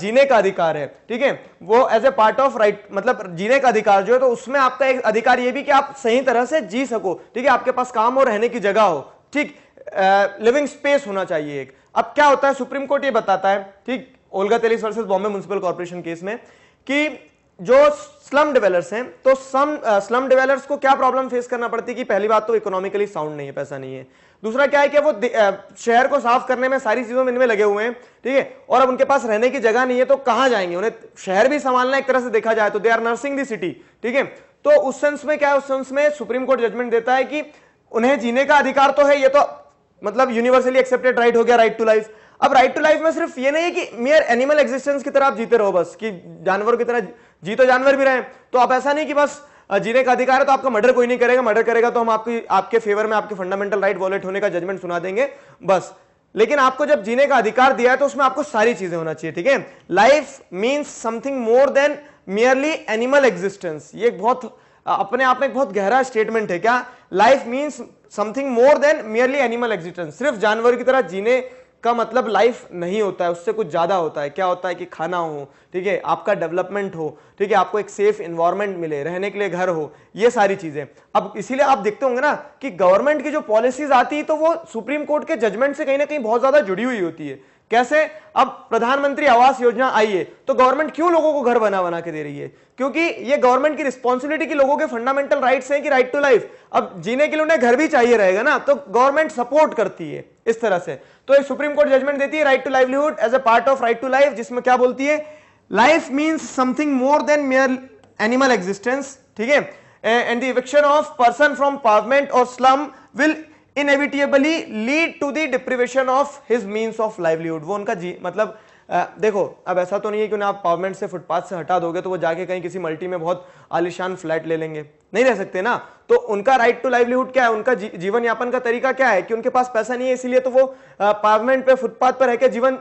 जीने का अधिकार है ठीक है वो as a part of right मतलब जीने का अधिकार जो है तो उसमें आपका एक अधिकार ये भी कि आप सही तरह से जी सको ठीक है आपके पास काम और रहने की जगह हो ठीक लिविंग स्पेस होना चाहिए एक अब क्या होता है सुप्रीम कोर्ट ये बताता है ठीक Olga Tellis versus Bombay municipal corporation case में कि जो स्लम डेवेलर्स हैं तो सम स्लम डेवेलर्स को क्या प्रॉब्लम फेस करना पड़ती है कि पहली बात तो इकोनॉमिकली साउंड नहीं है पैसा नहीं है दूसरा क्या है कि वो uh, शहर को साफ करने में सारी चीजों में इनमें लगे हुए हैं ठीक है और अब उनके पास रहने की जगह नहीं है तो कहां जाएंगे उन्हें शहर भी संभालना एक तरह से देखा जाए तो they are nursing the city ठीक है तो उस सेंस में क्या है उस सेंस में सुप्रीम कोर्ट जजमेंट देता है कि उन्हें जीने का अधिकार तो है ये तो मतलब यूनिवर्सली एक्सेप्टेड राइट हो गया राइट टू लाइफ अब राइट टू लाइफ में सिर्फ ये नहीं है कि मेयर एनिमल एग्जिस्टेंस की तरह आप जीते रहो बस कि जानवरों की तरह जी तो जानवर भी रहे तो आप ऐसा नहीं कि बस जीने का अधिकार है तो आपका मर्डर कोई नहीं करेगा मर्डर करेगा तो हम आपकी आपके फेवर में आपके फंडामेंटल राइट वॉलेट होने का जजमेंट सुना देंगे बस लेकिन आपको जब जीने का अधिकार दिया है तो उसमें आपको सारी चीजें होना चाहिए ठीक है life means something more than merely animal existence ये बहुत अपने आप में एक बहुत गहरा स्टेटमेंट है क्या life means something more than merely animal existence सिर्फ जानवर की तरह जीने का मतलब लाइफ नहीं होता है उससे कुछ ज़्यादा होता है क्या होता है कि खाना हो ठीक है आपका डेवलपमेंट हो ठीक है आपको एक सेफ इन्वायरमेंट मिले रहने के लिए घर हो ये सारी चीज़ें अब इसीलिए आप देखते होंगे ना कि गवर्नमेंट की जो पॉलिसीज आती है तो वो सुप्रीम कोर्ट के जजमेंट से कहीं ना कहीं बहुत ज़्यादा जुड़ी हुई होती है कैसे अब प्रधानमंत्री आवास योजना आई है तो गवर्नमेंट क्यों लोगों को घर बना बना के दे रही है क्योंकि ये गवर्नमेंट की रिस्पॉन्सिबिलिटी की लोगों के फंडामेंटल राइट्स हैं कि राइट टू लाइफ अब जीने के लिए उन्हें घर भी चाहिए रहेगा ना तो गवर्नमेंट सपोर्ट करती है इस तरह से तो एक सुप्रीम कोर्ट जजमेंट देती है right to livelihood as a part of right to life जिसमें क्या बोलती है life means something more than mere animal existence ठीक है and the of person from pavement और slum will inevitably lead to the deprivation of his means of livelihood वो उनका जी मतलब आ, देखो अब ऐसा तो नहीं है कि उन्हें आप पावमेंट से फुटपाथ से हटा दोगे तो वो जाके कहीं किसी मल्टी में बहुत आलिशान फ्लैट ले लेंगे नहीं रह सकते ना तो उनका राइट टू लाइवलीहुड क्या है उनका जी, जीवन यापन का तरीका क्या है कि उनके पास पैसा नहीं है इसीलिए तो वो पावमेंट पे फुटपाथ पर रह जीवन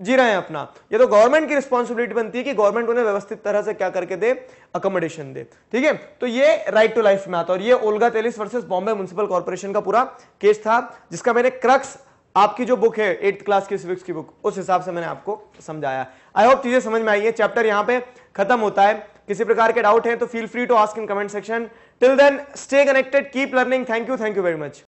जी रहे हैं अपना ये तो गवर्नमेंट की रिस्पॉन्सिबिलिटी बनती है कि गवर्नमेंट उन्हें व्यवस्थित तरह से क्या करके दे अकोमोडेशन दे ठीक है तो ये राइट टू लाइफ में आता और ये Olga Tellis versus Bombay municipal corporation का पूरा केस था जिसका मैंने क्रक्स आपकी जो बुक है एट्थ क्लास की सिविक्स की बुक उस हिसाब से मैंने आपको समझाया आई होप चीजें समझ में आई है चैप्टर यहां पर खत्म होता है किसी प्रकार के डाउट है तो feel free to ask in comment section till then stay connected keep learning thank you thank you very much